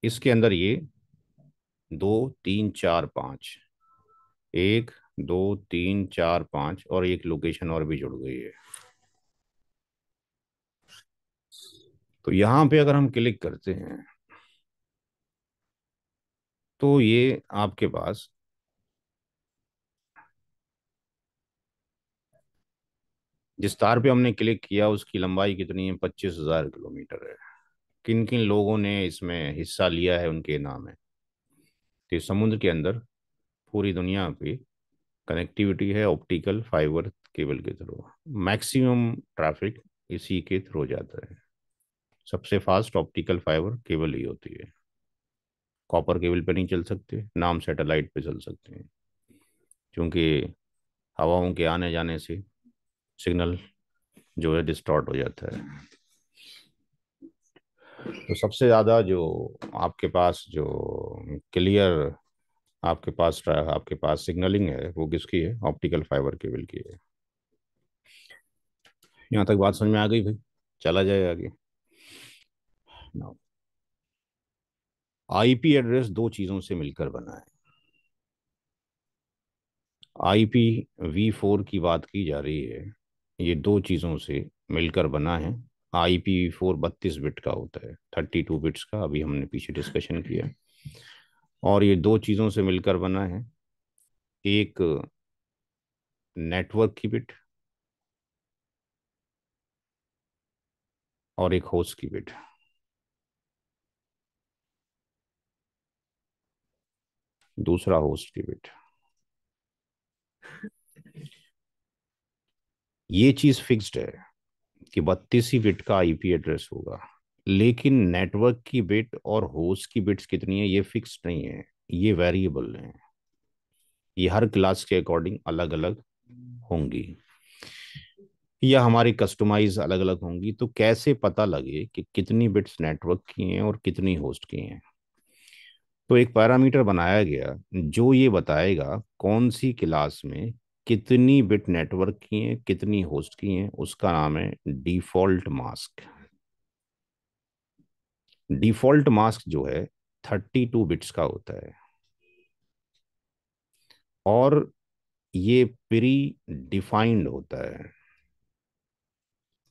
A: इसके अंदर ये दो तीन चार पाँच एक दो तीन चार पाँच और एक लोकेशन और भी जुड़ गई है तो यहाँ पे अगर हम क्लिक करते हैं तो ये आपके पास जिस तार पे हमने क्लिक किया उसकी लंबाई कितनी है पच्चीस हजार किलोमीटर है किन किन लोगों ने इसमें हिस्सा लिया है उनके नाम है तो समुद्र के अंदर पूरी दुनिया पे कनेक्टिविटी है ऑप्टिकल फाइबर केबल के थ्रू मैक्सिमम ट्रैफिक इसी के थ्रू जाता है सबसे फास्ट ऑप्टिकल फाइबर केबल ही होती है कॉपर केबल पे नहीं चल सकते नाम सैटेलाइट पे चल सकते हैं क्योंकि हवाओं के आने जाने से सिग्नल जो है डिस्टॉर्ट हो जाता है तो सबसे ज़्यादा जो आपके पास जो क्लियर आपके पास आपके पास सिग्नलिंग है वो किसकी है ऑप्टिकल फाइबर केबल की है यहाँ तक बात समझ में आ गई भाई चला जाए आगे आईपी एड्रेस दो चीज़ों से मिलकर बना है आईपी वी फोर की बात की जा रही है ये दो चीज़ों से मिलकर बना है आई पी फोर बत्तीस बिट का होता है थर्टी टू बिट्स का अभी हमने पीछे डिस्कशन किया और ये दो चीज़ों से मिलकर बना है एक नेटवर्क की बिट और एक होस्ट की बिट दूसरा होस्ट की बिट ये चीज फिक्स्ड है कि ही बिट का आईपी एड्रेस होगा लेकिन नेटवर्क की बिट और होस्ट की बिट्स कितनी है ये फिक्स नहीं है ये वेरिएबल है ये हर क्लास के अकॉर्डिंग अलग अलग होंगी या हमारी कस्टमाइज अलग अलग होंगी तो कैसे पता लगे कि कितनी बिट्स नेटवर्क की हैं और कितनी होस्ट की हैं तो एक पैरामीटर बनाया गया जो ये बताएगा कौन सी क्लास में कितनी बिट नेटवर्क की हैं कितनी होस्ट की हैं उसका नाम है डिफॉल्ट मास्क डिफॉल्ट मास्क जो है थर्टी टू बिट्स का होता है और ये प्री डिफाइंड होता है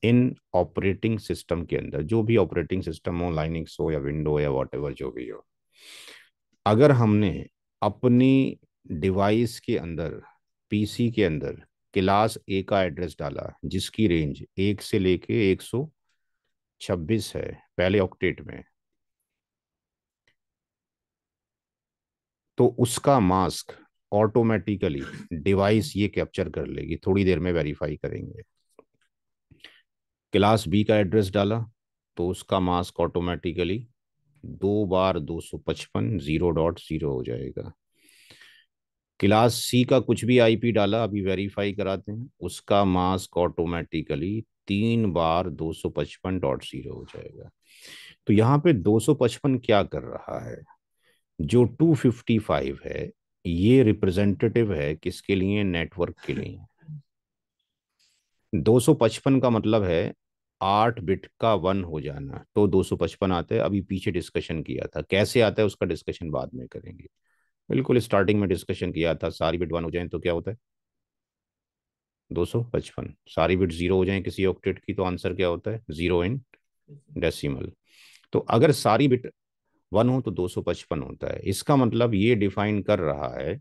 A: इन ऑपरेटिंग सिस्टम के अंदर जो भी ऑपरेटिंग सिस्टम हो लाइनिंग हो या विंडो या वॉट जो भी हो अगर हमने अपनी डिवाइस के अंदर पीसी के अंदर क्लास ए का एड्रेस डाला जिसकी रेंज एक से लेके एक सौ छब्बीस है पहले ऑक्टेट में तो उसका मास्क ऑटोमेटिकली डिवाइस ये कैप्चर कर लेगी थोड़ी देर में वेरीफाई करेंगे क्लास बी का एड्रेस डाला तो उसका मास्क ऑटोमेटिकली दो बार दो सौ पचपन जीरो डॉट जीरो हो जाएगा क्लास सी का कुछ भी आईपी डाला अभी वेरीफाई कराते हैं उसका मास्क ऑटोमेटिकली तीन बार दो सौ पचपन डॉट जीरो हो जाएगा तो यहाँ पे दो सौ पचपन क्या कर रहा है जो टू फिफ्टी फाइव है ये रिप्रेजेंटेटिव है किसके लिए नेटवर्क के लिए दो सौ पचपन का मतलब है आठ बिट का वन हो जाना तो दो सौ पचपन आता है अभी पीछे डिस्कशन किया था कैसे आता है उसका डिस्कशन बाद में करेंगे बिल्कुल स्टार्टिंग में डिस्कशन किया था सारी बिट वन हो जाए तो क्या होता है दो सौ पचपन सारी बिट जीरो हो जाए किसी ऑक्टेट की तो आंसर क्या होता है जीरो इन डेसिमल तो अगर सारी बिट वन हो तो दो सौ पचपन होता है इसका मतलब ये डिफाइन कर रहा है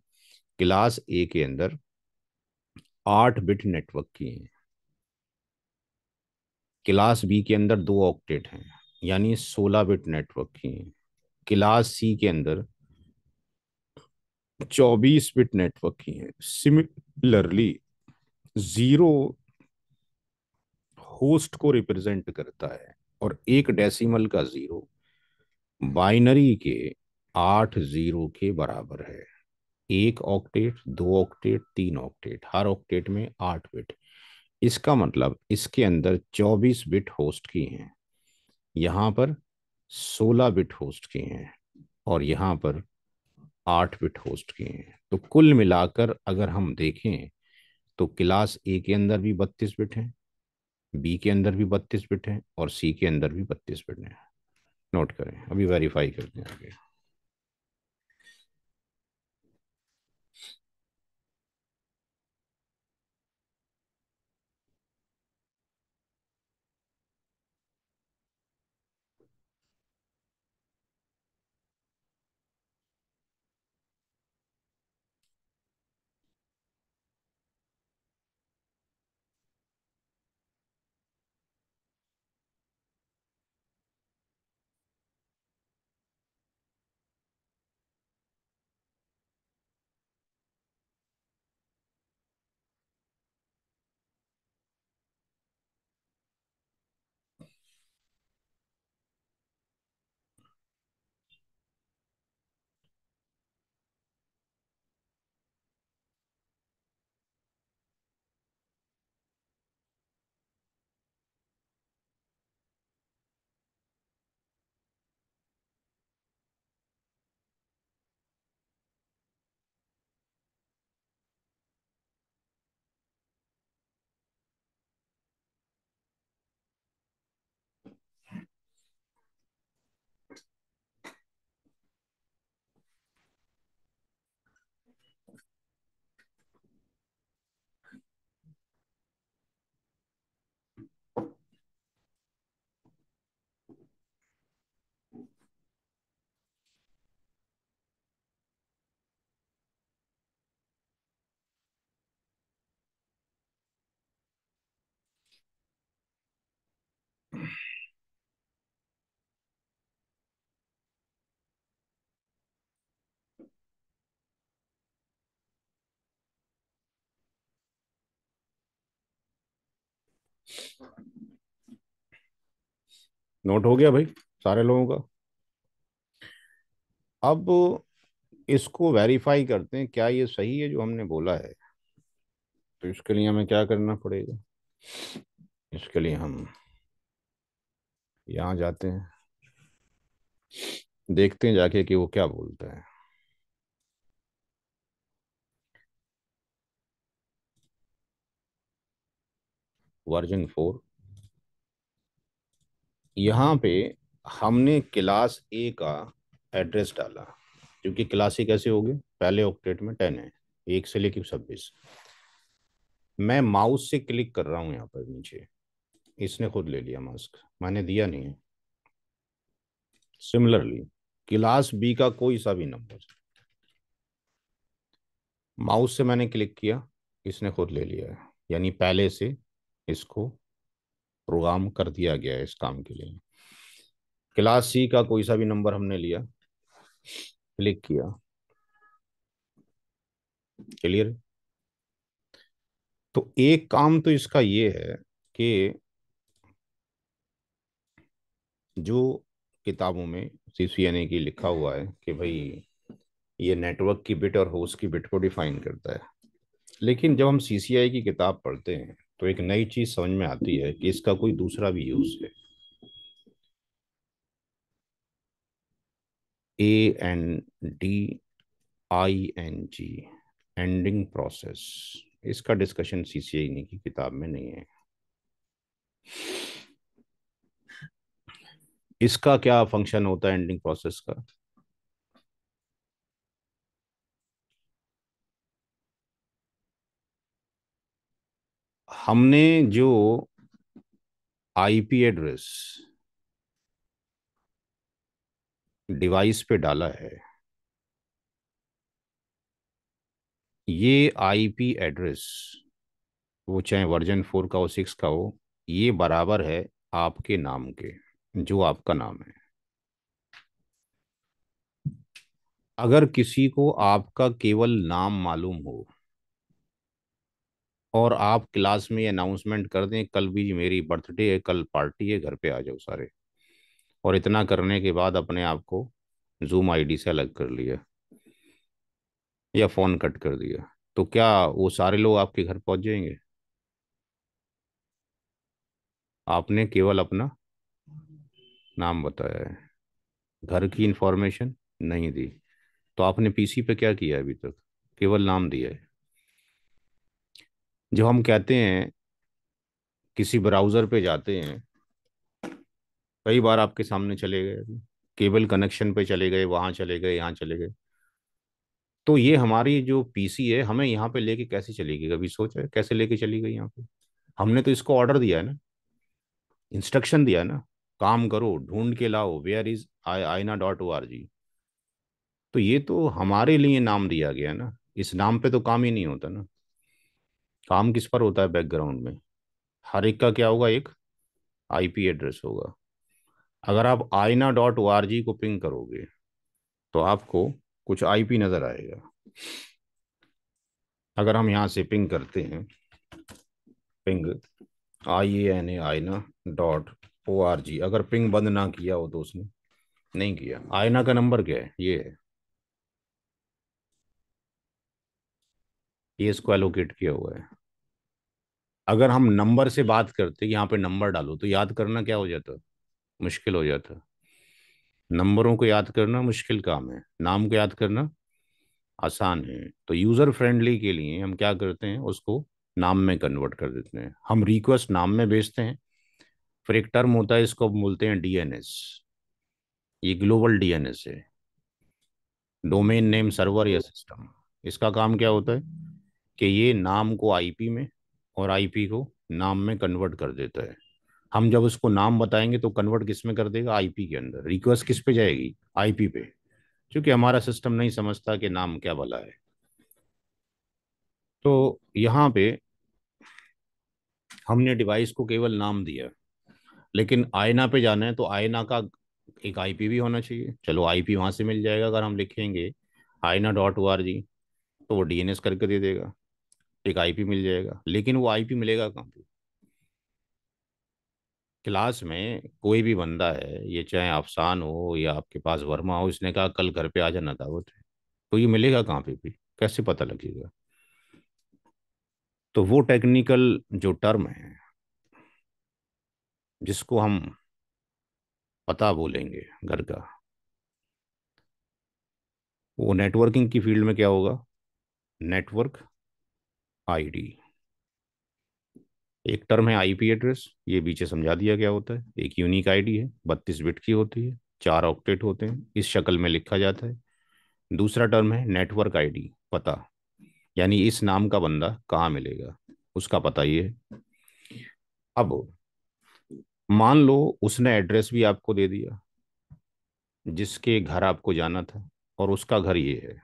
A: क्लास ए के अंदर आठ बिट नेटवर्क की है क्लास बी के अंदर दो ऑक्टेट हैं यानी सोलह बिट नेटवर्क की है क्लास सी के अंदर चौबीस बिट नेटवर्क ही है सिमिलरली जीरो होस्ट को रिप्रेजेंट करता है और एक डेसिमल का जीरो बाइनरी के आठ जीरो के बराबर है एक ऑक्टेट दो ऑक्टेट तीन ऑक्टेट हर ऑक्टेट में आठ बिट इसका मतलब इसके अंदर चौबीस बिट होस्ट की हैं यहाँ पर सोलह बिट होस्ट की हैं और यहाँ पर आठ बिट होस्ट किए हैं तो कुल मिलाकर अगर हम देखें तो क्लास ए के अंदर भी बत्तीस बिट हैं बी के अंदर भी बत्तीस बिट हैं और सी के अंदर भी बत्तीस बिट हैं नोट करें अभी वेरीफाई करते हैं आगे नोट हो गया भाई सारे लोगों का अब इसको वेरीफाई करते हैं क्या ये सही है जो हमने बोला है तो इसके लिए हमें क्या करना पड़ेगा इसके लिए हम यहाँ जाते हैं देखते हैं जाके कि वो क्या बोलता है वर्जन फोर यहाँ पे हमने क्लास ए का एड्रेस डाला क्योंकि क्लास ए कैसे हो गए पहले ऑक्टेट में टेन है एक से लेकर छब्बीस मैं माउस से क्लिक कर रहा हूँ यहाँ पर नीचे इसने खुद ले लिया मास्क मैंने दिया नहीं है सिमिलरली क्लास बी का कोई सा भी नंबर माउस से मैंने क्लिक किया इसने खुद ले लिया है यानी पहले से इसको प्रोग्राम कर दिया गया है इस काम के लिए क्लास सी का कोई सा भी नंबर हमने लिया क्लिक किया क्लियर तो एक काम तो इसका ये है कि जो किताबों में सी सी की लिखा हुआ है कि भाई ये नेटवर्क की बिट और होस्ट की बिट को डिफाइन करता है लेकिन जब हम सी की किताब पढ़ते हैं तो एक नई चीज समझ में आती है कि इसका कोई दूसरा भी यूज है A N D I N G ending process इसका डिस्कशन सीसीआई e की किताब में नहीं है इसका क्या फंक्शन होता है एंडिंग प्रोसेस का हमने जो आईपी एड्रेस डिवाइस पे डाला है ये आईपी एड्रेस वो चाहे वर्जन फोर का हो सिक्स का हो ये बराबर है आपके नाम के जो आपका नाम है अगर किसी को आपका केवल नाम मालूम हो और आप क्लास में अनाउंसमेंट कर दें कल भी मेरी बर्थडे है कल पार्टी है घर पे आ जाओ सारे और इतना करने के बाद अपने आप को जूम आईडी से अलग कर लिया या फ़ोन कट कर दिया तो क्या वो सारे लोग आपके घर पहुंच जाएंगे आपने केवल अपना नाम बताया है घर की इंफॉर्मेशन नहीं दी तो आपने पीसी पे क्या किया अभी तक केवल नाम दिया है जो हम कहते हैं किसी ब्राउज़र पे जाते हैं कई बार आपके सामने चले गए केबल कनेक्शन पे चले गए वहाँ चले गए यहाँ चले गए तो ये हमारी जो पीसी है हमें यहाँ पे लेके कैसे चली गई कभी सोचा कैसे लेके चली गई यहाँ पे हमने तो इसको ऑर्डर दिया है ना इंस्ट्रक्शन दिया है ना काम करो ढूंढ के लाओ वेयर इज आई आईना डॉट ओ आर जी तो ये तो हमारे लिए नाम दिया गया ना इस नाम पे तो काम ही नहीं होता ना काम किस पर होता है बैकग्राउंड में हर एक का क्या होगा एक आईपी एड्रेस होगा अगर आप आईना डॉट ओ को पिंग करोगे तो आपको कुछ आईपी नज़र आएगा अगर हम यहाँ से पिंग करते हैं ping I A N A आईना डॉट ओ आर जी अगर पिंग बंद ना किया हो तो उसने नहीं किया आईना का नंबर क्या है ये है ये इसको एलोकेट किया हुआ है अगर हम नंबर से बात करते यहाँ पे नंबर डालो तो याद करना क्या हो जाता मुश्किल हो जाता नंबरों को याद करना मुश्किल काम है नाम को याद करना आसान है तो यूज़र फ्रेंडली के लिए हम क्या करते हैं उसको नाम में कन्वर्ट कर देते हैं हम रिक्वेस्ट नाम में भेजते हैं फिर एक टर्म होता है इसको बोलते हैं डीएनएस ये ग्लोबल डीएनएस है डोमेन नेम सर्वर या सिस्टम इसका काम क्या होता है कि ये नाम को आईपी में और आईपी को नाम में कन्वर्ट कर देता है हम जब उसको नाम बताएंगे तो कन्वर्ट किस में कर देगा आईपी के अंदर रिक्वेस्ट किस पे जाएगी आईपी पे क्योंकि हमारा सिस्टम नहीं समझता कि नाम क्या वाला है तो यहाँ पे हमने डिवाइस को केवल नाम दिया लेकिन आयना पे जाना है तो आयना का एक आईपी भी होना चाहिए चलो आईपी वहां से मिल जाएगा अगर हम लिखेंगे आयना डॉट ओ आर जी तो वो डीएनएस करके दे देगा एक आईपी मिल जाएगा लेकिन वो आईपी मिलेगा कहाँ पे क्लास में कोई भी बंदा है ये चाहे अफसान हो या आपके पास वर्मा हो इसने कहा कल घर पे आ जाना दावत है तो ये मिलेगा कहाँ पे भी कैसे पता लगेगा तो वो टेक्निकल जो टर्म है जिसको हम पता बोलेंगे घर का वो नेटवर्किंग की फील्ड में क्या होगा नेटवर्क आईडी एक टर्म है आईपी एड्रेस ये पीछे समझा दिया क्या होता है एक यूनिक आईडी है बत्तीस बिट की होती है चार ऑक्टेट होते हैं इस शक्ल में लिखा जाता है दूसरा टर्म है नेटवर्क आईडी पता यानी इस नाम का बंदा कहाँ मिलेगा उसका पता ये है अब मान लो उसने एड्रेस भी आपको दे दिया जिसके घर आपको जाना था और उसका घर ये है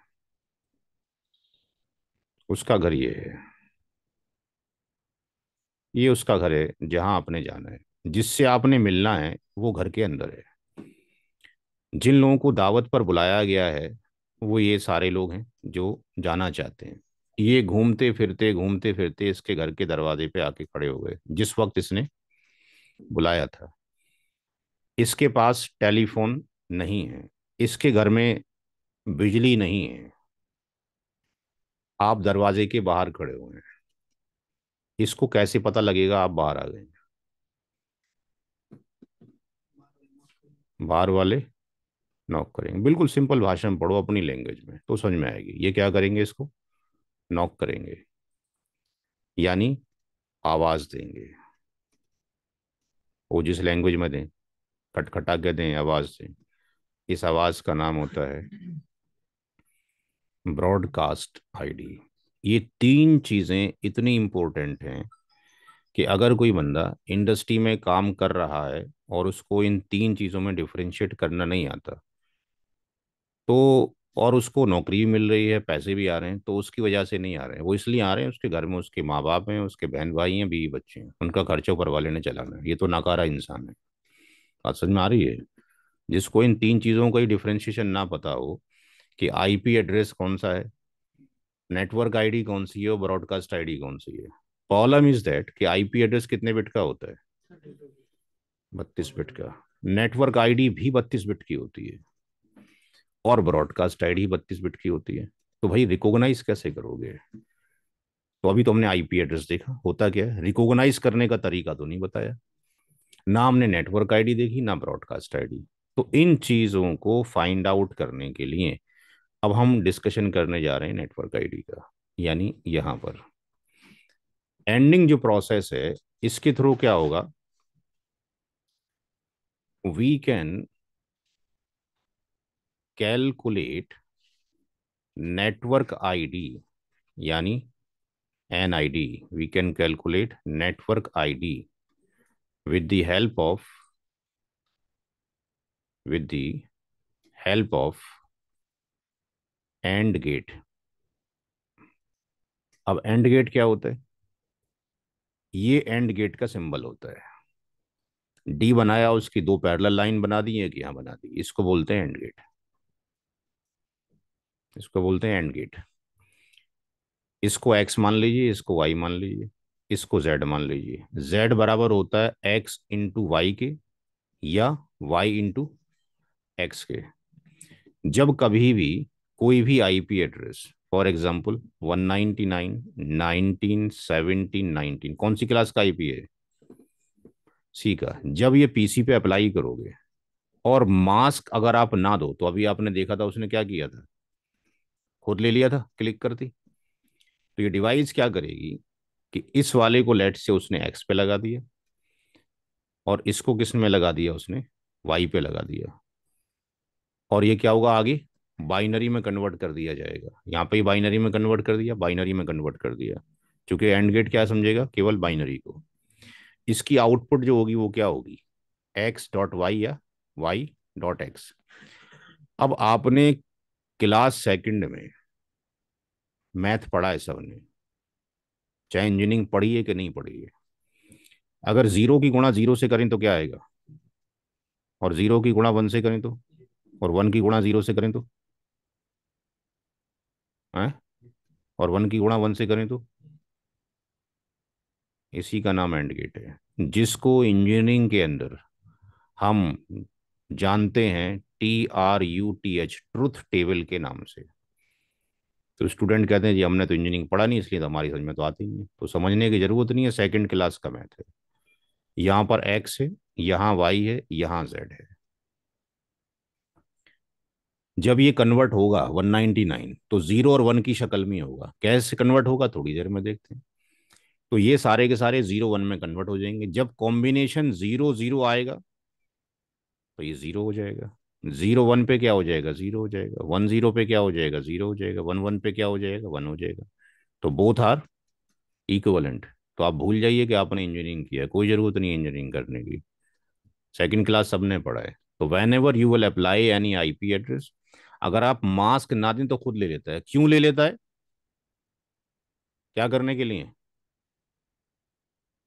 A: उसका घर ये है ये उसका घर है जहां आपने जाना है जिससे आपने मिलना है वो घर के अंदर है जिन लोगों को दावत पर बुलाया गया है वो ये सारे लोग हैं जो जाना चाहते हैं ये घूमते फिरते घूमते फिरते इसके घर के दरवाजे पे आके खड़े हो गए जिस वक्त इसने बुलाया था इसके पास टेलीफोन नहीं है इसके घर में बिजली नहीं है आप दरवाजे के बाहर खड़े हुए हैं इसको कैसे पता लगेगा आप बाहर आ गए बाहर वाले नॉक करेंगे बिल्कुल सिंपल भाषा में पढ़ो अपनी लैंग्वेज में तो समझ में आएगी ये क्या करेंगे इसको नॉक करेंगे यानी आवाज़ देंगे वो जिस लैंग्वेज में दें खटखटा के दें आवाज़ दें इस आवाज़ का नाम होता है ब्रॉडकास्ट आईडी ये तीन चीज़ें इतनी इम्पोर्टेंट हैं कि अगर कोई बंदा इंडस्ट्री में काम कर रहा है और उसको इन तीन चीज़ों में डिफ्रेंशिएट करना नहीं आता तो और उसको नौकरी भी मिल रही है पैसे भी आ रहे हैं तो उसकी वजह से नहीं आ रहे हैं वो इसलिए आ रहे हैं उसके घर में उसके माँ बाप हैं उसके बहन भाई हैं बीवी बच्चे हैं उनका खर्चा ऊपर वाले ने चलाना है ये तो नाकारा इंसान है बात समझ में आ रही है जिसको इन तीन चीज़ों का ही डिफ्रेंशिएशन ना पता हो कि आईपी एड्रेस कौन सा है नेटवर्क आईडी कौन सी है और ब्रॉडकास्ट आईडी कौन सी है प्रॉब्लम इज दैट कि आईपी एड्रेस कितने बिट का होता है बत्तीस बिट का नेटवर्क आईडी भी बत्तीस बिट की होती है और ब्रॉडकास्ट आईडी बत्तीस बिट की होती है तो भाई रिकॉग्नाइज कैसे करोगे तो अभी तो हमने आईपी एड्रेस देखा होता क्या है रिकॉग्नाइज करने का तरीका तो नहीं बताया ना हमने नेटवर्क आईडी देखी ना ब्रॉडकास्ट आईडी तो इन चीजों को फाइंड आउट करने के लिए अब हम डिस्कशन करने जा रहे हैं नेटवर्क आईडी का यानी यहाँ पर एंडिंग जो प्रोसेस है इसके थ्रू क्या होगा we can calculate network ID यानी N I D we can calculate network ID with the help of with the help of and gate अब एंड गेट क्या होता है ये एंड गेट का सिंबल होता है डी बनाया उसकी दो पैरल लाइन बना दी है कि यहां बना दी इसको बोलते हैं एंड गेट इसको बोलते हैं एंड गेट इसको एक्स मान लीजिए इसको वाई मान लीजिए इसको जेड मान लीजिए जेड बराबर होता है एक्स इंटू वाई के या वाई इंटू एक्स के जब कभी भी कोई भी आईपी एड्रेस फॉर एग्जांपल 199 19 19 कौन सी क्लास का आईपी है सी का जब ये पीसी पे अप्लाई करोगे और मास्क अगर आप ना दो तो अभी आपने देखा था उसने क्या किया था खुद ले लिया था क्लिक करती तो ये डिवाइस क्या करेगी कि इस वाले को लेट से उसने एक्स पे लगा दिया और इसको किस में लगा दिया उसने वाई पे लगा दिया और ये क्या होगा आगे बाइनरी में कन्वर्ट कर दिया जाएगा यहाँ पे बाइनरी में कन्वर्ट कर दिया बाइनरी में कन्वर्ट कर दिया क्योंकि एंड गेट क्या समझेगा केवल बाइनरी को इसकी आउटपुट जो होगी वो क्या होगी एक्स डॉट वाई या वाई डॉट एक्स अब आपने क्लास सेकंड में मैथ पढ़ा है सबने चाहे इंजीनियरिंग पढ़ी है कि नहीं पढ़ी है अगर जीरो की गुणा जीरो से करें तो क्या आएगा और जीरो की गुणा वन से करें तो और वन की गुणा जीरो से करें तो है और वन की गुणा वन से करें तो इसी का नाम एंड गेट है जिसको इंजीनियरिंग के अंदर हम जानते हैं T R U T H truth table के नाम से तो स्टूडेंट कहते हैं जी हमने तो इंजीनियरिंग पढ़ा नहीं इसलिए तो हमारी समझ में तो आती नहीं तो समझने की जरूरत नहीं है सेकंड क्लास का मैथ है यहाँ पर एक्स है यहाँ वाई है यहाँ जेड है जब ये कन्वर्ट होगा 199 तो जीरो और वन की शक्ल में होगा कैसे कन्वर्ट होगा थोड़ी देर में देखते हैं तो ये सारे के सारे जीरो वन में कन्वर्ट हो जाएंगे जब कॉम्बिनेशन जीरो जीरो आएगा तो ये जीरो हो जाएगा जीरो वन पे क्या हो जाएगा जीरो हो जाएगा वन जीरो पे क्या हो जाएगा जीरो हो जाएगा वन वन पे क्या हो जाएगा वन हो जाएगा तो बोथ आर इक्वलेंट तो आप भूल जाइए कि आपने इंजीनियरिंग किया कोई ज़रूरत नहीं इंजीनियरिंग करने की सेकेंड क्लास सबने पढ़ा है तो whenever you will apply any I P address अगर आप मास्क ना दें तो खुद ले लेता है क्यों ले लेता है क्या करने के लिए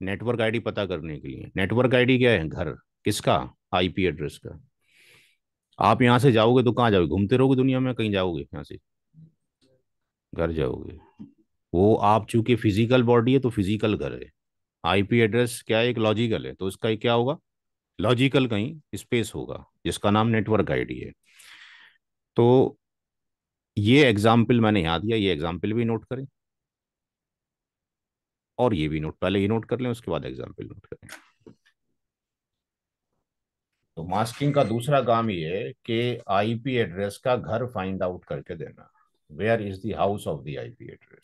A: नेटवर्क आईडी पता करने के लिए नेटवर्क आईडी क्या है घर किसका आईपी एड्रेस का आप यहां से जाओगे तो कहाँ जाओगे घूमते रहोगे दुनिया में कहीं जाओगे यहाँ से घर जाओगे वो आप चूंकि फिजिकल बॉडी है तो फिजिकल घर है आईपी एड्रेस क्या है एक लॉजिकल है तो इसका क्या होगा लॉजिकल कहीं स्पेस होगा जिसका नाम नेटवर्क आईडी है तो ये एग्जाम्पल मैंने यहां दिया ये एग्जाम्पल भी नोट करें और ये भी नोट पहले ये नोट कर लें उसके बाद एग्जाम्पल नोट करें तो मास्किंग का दूसरा काम ये कि आईपी एड्रेस का घर फाइंड आउट करके देना where is the house of the IP address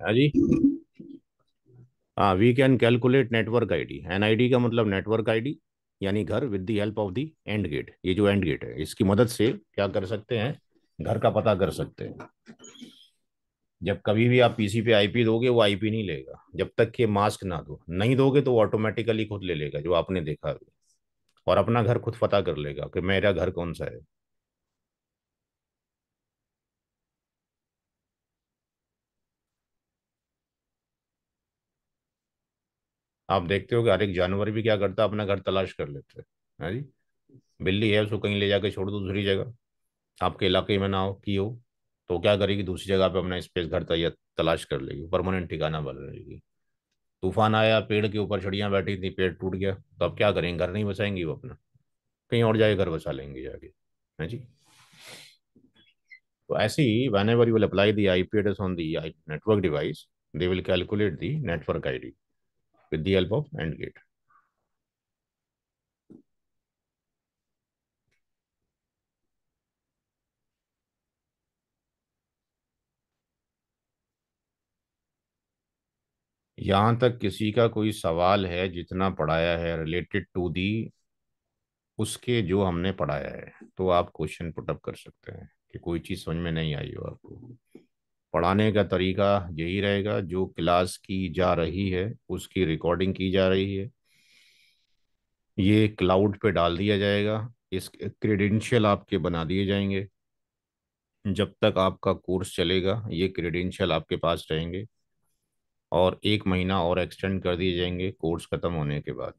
A: है हाँ जी हाँ we can calculate network ID NID का मतलब नेटवर्क आईडी यानी घर with the help of the and gate ये जो एंड गेट है इसकी मदद से क्या कर सकते हैं घर का पता कर सकते हैं जब कभी भी आप पीसी पे आईपी दोगे वो आईपी नहीं लेगा जब तक कि मास्क ना दो नहीं दोगे तो वो ऑटोमेटिकली खुद ले लेगा जो आपने देखा और अपना घर खुद पता कर लेगा कि मेरा घर कौन सा है आप देखते हो कि हर एक जानवर भी क्या करता है अपना घर तलाश कर लेते हैं हाँ जी बिल्ली है उसको कहीं ले जाके छोड़ दो दूसरी जगह आपके इलाके में ना हो की हो तो क्या करेगी दूसरी जगह पे अपना स्पेस घर तलाश कर लेगी परमानेंट ठिकाना बन लेगी तूफान आया पेड़ के ऊपर छड़ियाँ बैठी थी पेड़ टूट गया तो अब क्या करेंगे घर नहीं बसाएंगे वो अपना कहीं और जाए घर बसा लेंगे जाके है हाँ जी तो ऐसे ही will apply the I P address on the network device they will calculate the network I D with the help of AND gate. यहां तक किसी का कोई सवाल है जितना पढ़ाया है रिलेटेड टू दी उसके जो हमने पढ़ाया है तो आप क्वेश्चन पुटअप कर सकते हैं कि कोई चीज़ समझ में नहीं आई हो आपको पढ़ाने का तरीका यही रहेगा जो क्लास की जा रही है उसकी रिकॉर्डिंग की जा रही है ये क्लाउड पे डाल दिया जाएगा इस क्रेडेंशियल आपके बना दिए जाएंगे जब तक आपका कोर्स चलेगा ये क्रेडेंशियल आपके पास रहेंगे और एक महीना और एक्सटेंड कर दिए जाएंगे कोर्स ख़त्म होने के बाद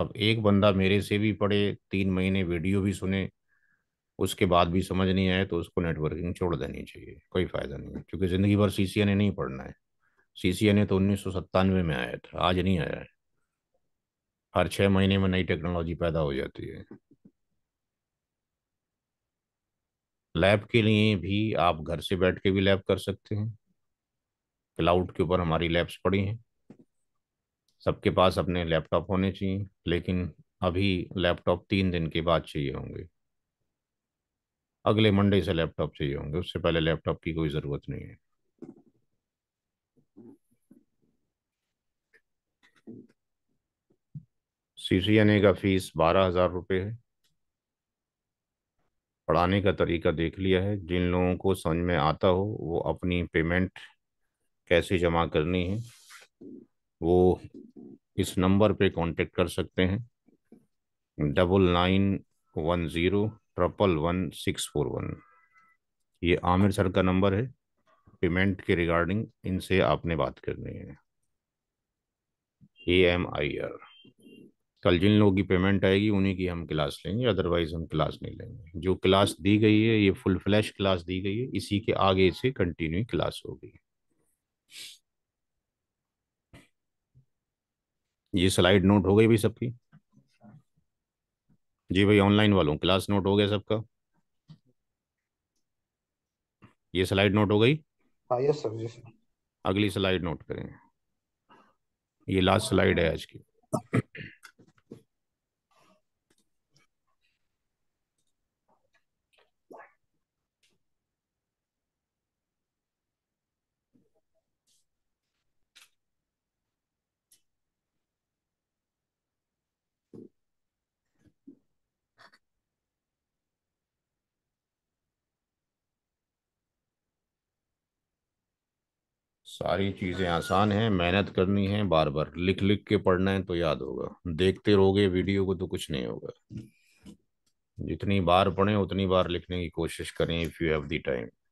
A: अब एक बंदा मेरे से भी पढ़े तीन महीने वीडियो भी सुने उसके बाद भी समझ नहीं आए तो उसको नेटवर्किंग छोड़ देनी चाहिए कोई फ़ायदा नहीं है क्योंकि ज़िंदगी भर सी सी एन ए नहीं पढ़ना है सी सी एन ए तो उन्नीस सौ सत्तानवे में आया था आज नहीं आया है हर छः महीने में नई टेक्नोलॉजी पैदा हो जाती है लैब के लिए भी आप घर से बैठ के भी लैब कर सकते हैं क्लाउड के ऊपर हमारी लैब्स पड़ी हैं सबके पास अपने लैपटॉप होने चाहिए लेकिन अभी लैपटॉप तीन दिन के बाद चाहिए होंगे अगले मंडे से लैपटॉप चाहिए होंगे उससे पहले लैपटॉप की कोई ज़रूरत नहीं है सीसीएनए का फीस बारह हज़ार रुपये है पढ़ाने का तरीका देख लिया है जिन लोगों को समझ में आता हो वो अपनी पेमेंट कैसे जमा करनी है वो इस नंबर पे कांटेक्ट कर सकते हैं double nine one zero triple one six four one ये आमिर सर का नंबर है पेमेंट के रिगार्डिंग इनसे आपने बात करनी है ए एम आई आर कल जिन लोगों की पेमेंट आएगी उन्हीं की हम क्लास लेंगे अदरवाइज हम क्लास नहीं लेंगे जो क्लास दी गई है ये फुल फ्लैश क्लास दी गई है इसी के आगे से कंटिन्यू क्लास होगी ये स्लाइड नोट हो गई भाई सबकी जी भाई ऑनलाइन वालों क्लास नोट हो गया सबका ये स्लाइड नोट हो गई यस हाँ, सर अगली स्लाइड नोट करेंगे ये लास्ट स्लाइड है आज की सारी चीज़ें आसान हैं मेहनत करनी है बार बार लिख लिख के पढ़ना है तो याद होगा देखते रहोगे वीडियो को तो कुछ नहीं होगा जितनी बार पढ़ें उतनी बार लिखने की कोशिश करें if you have the time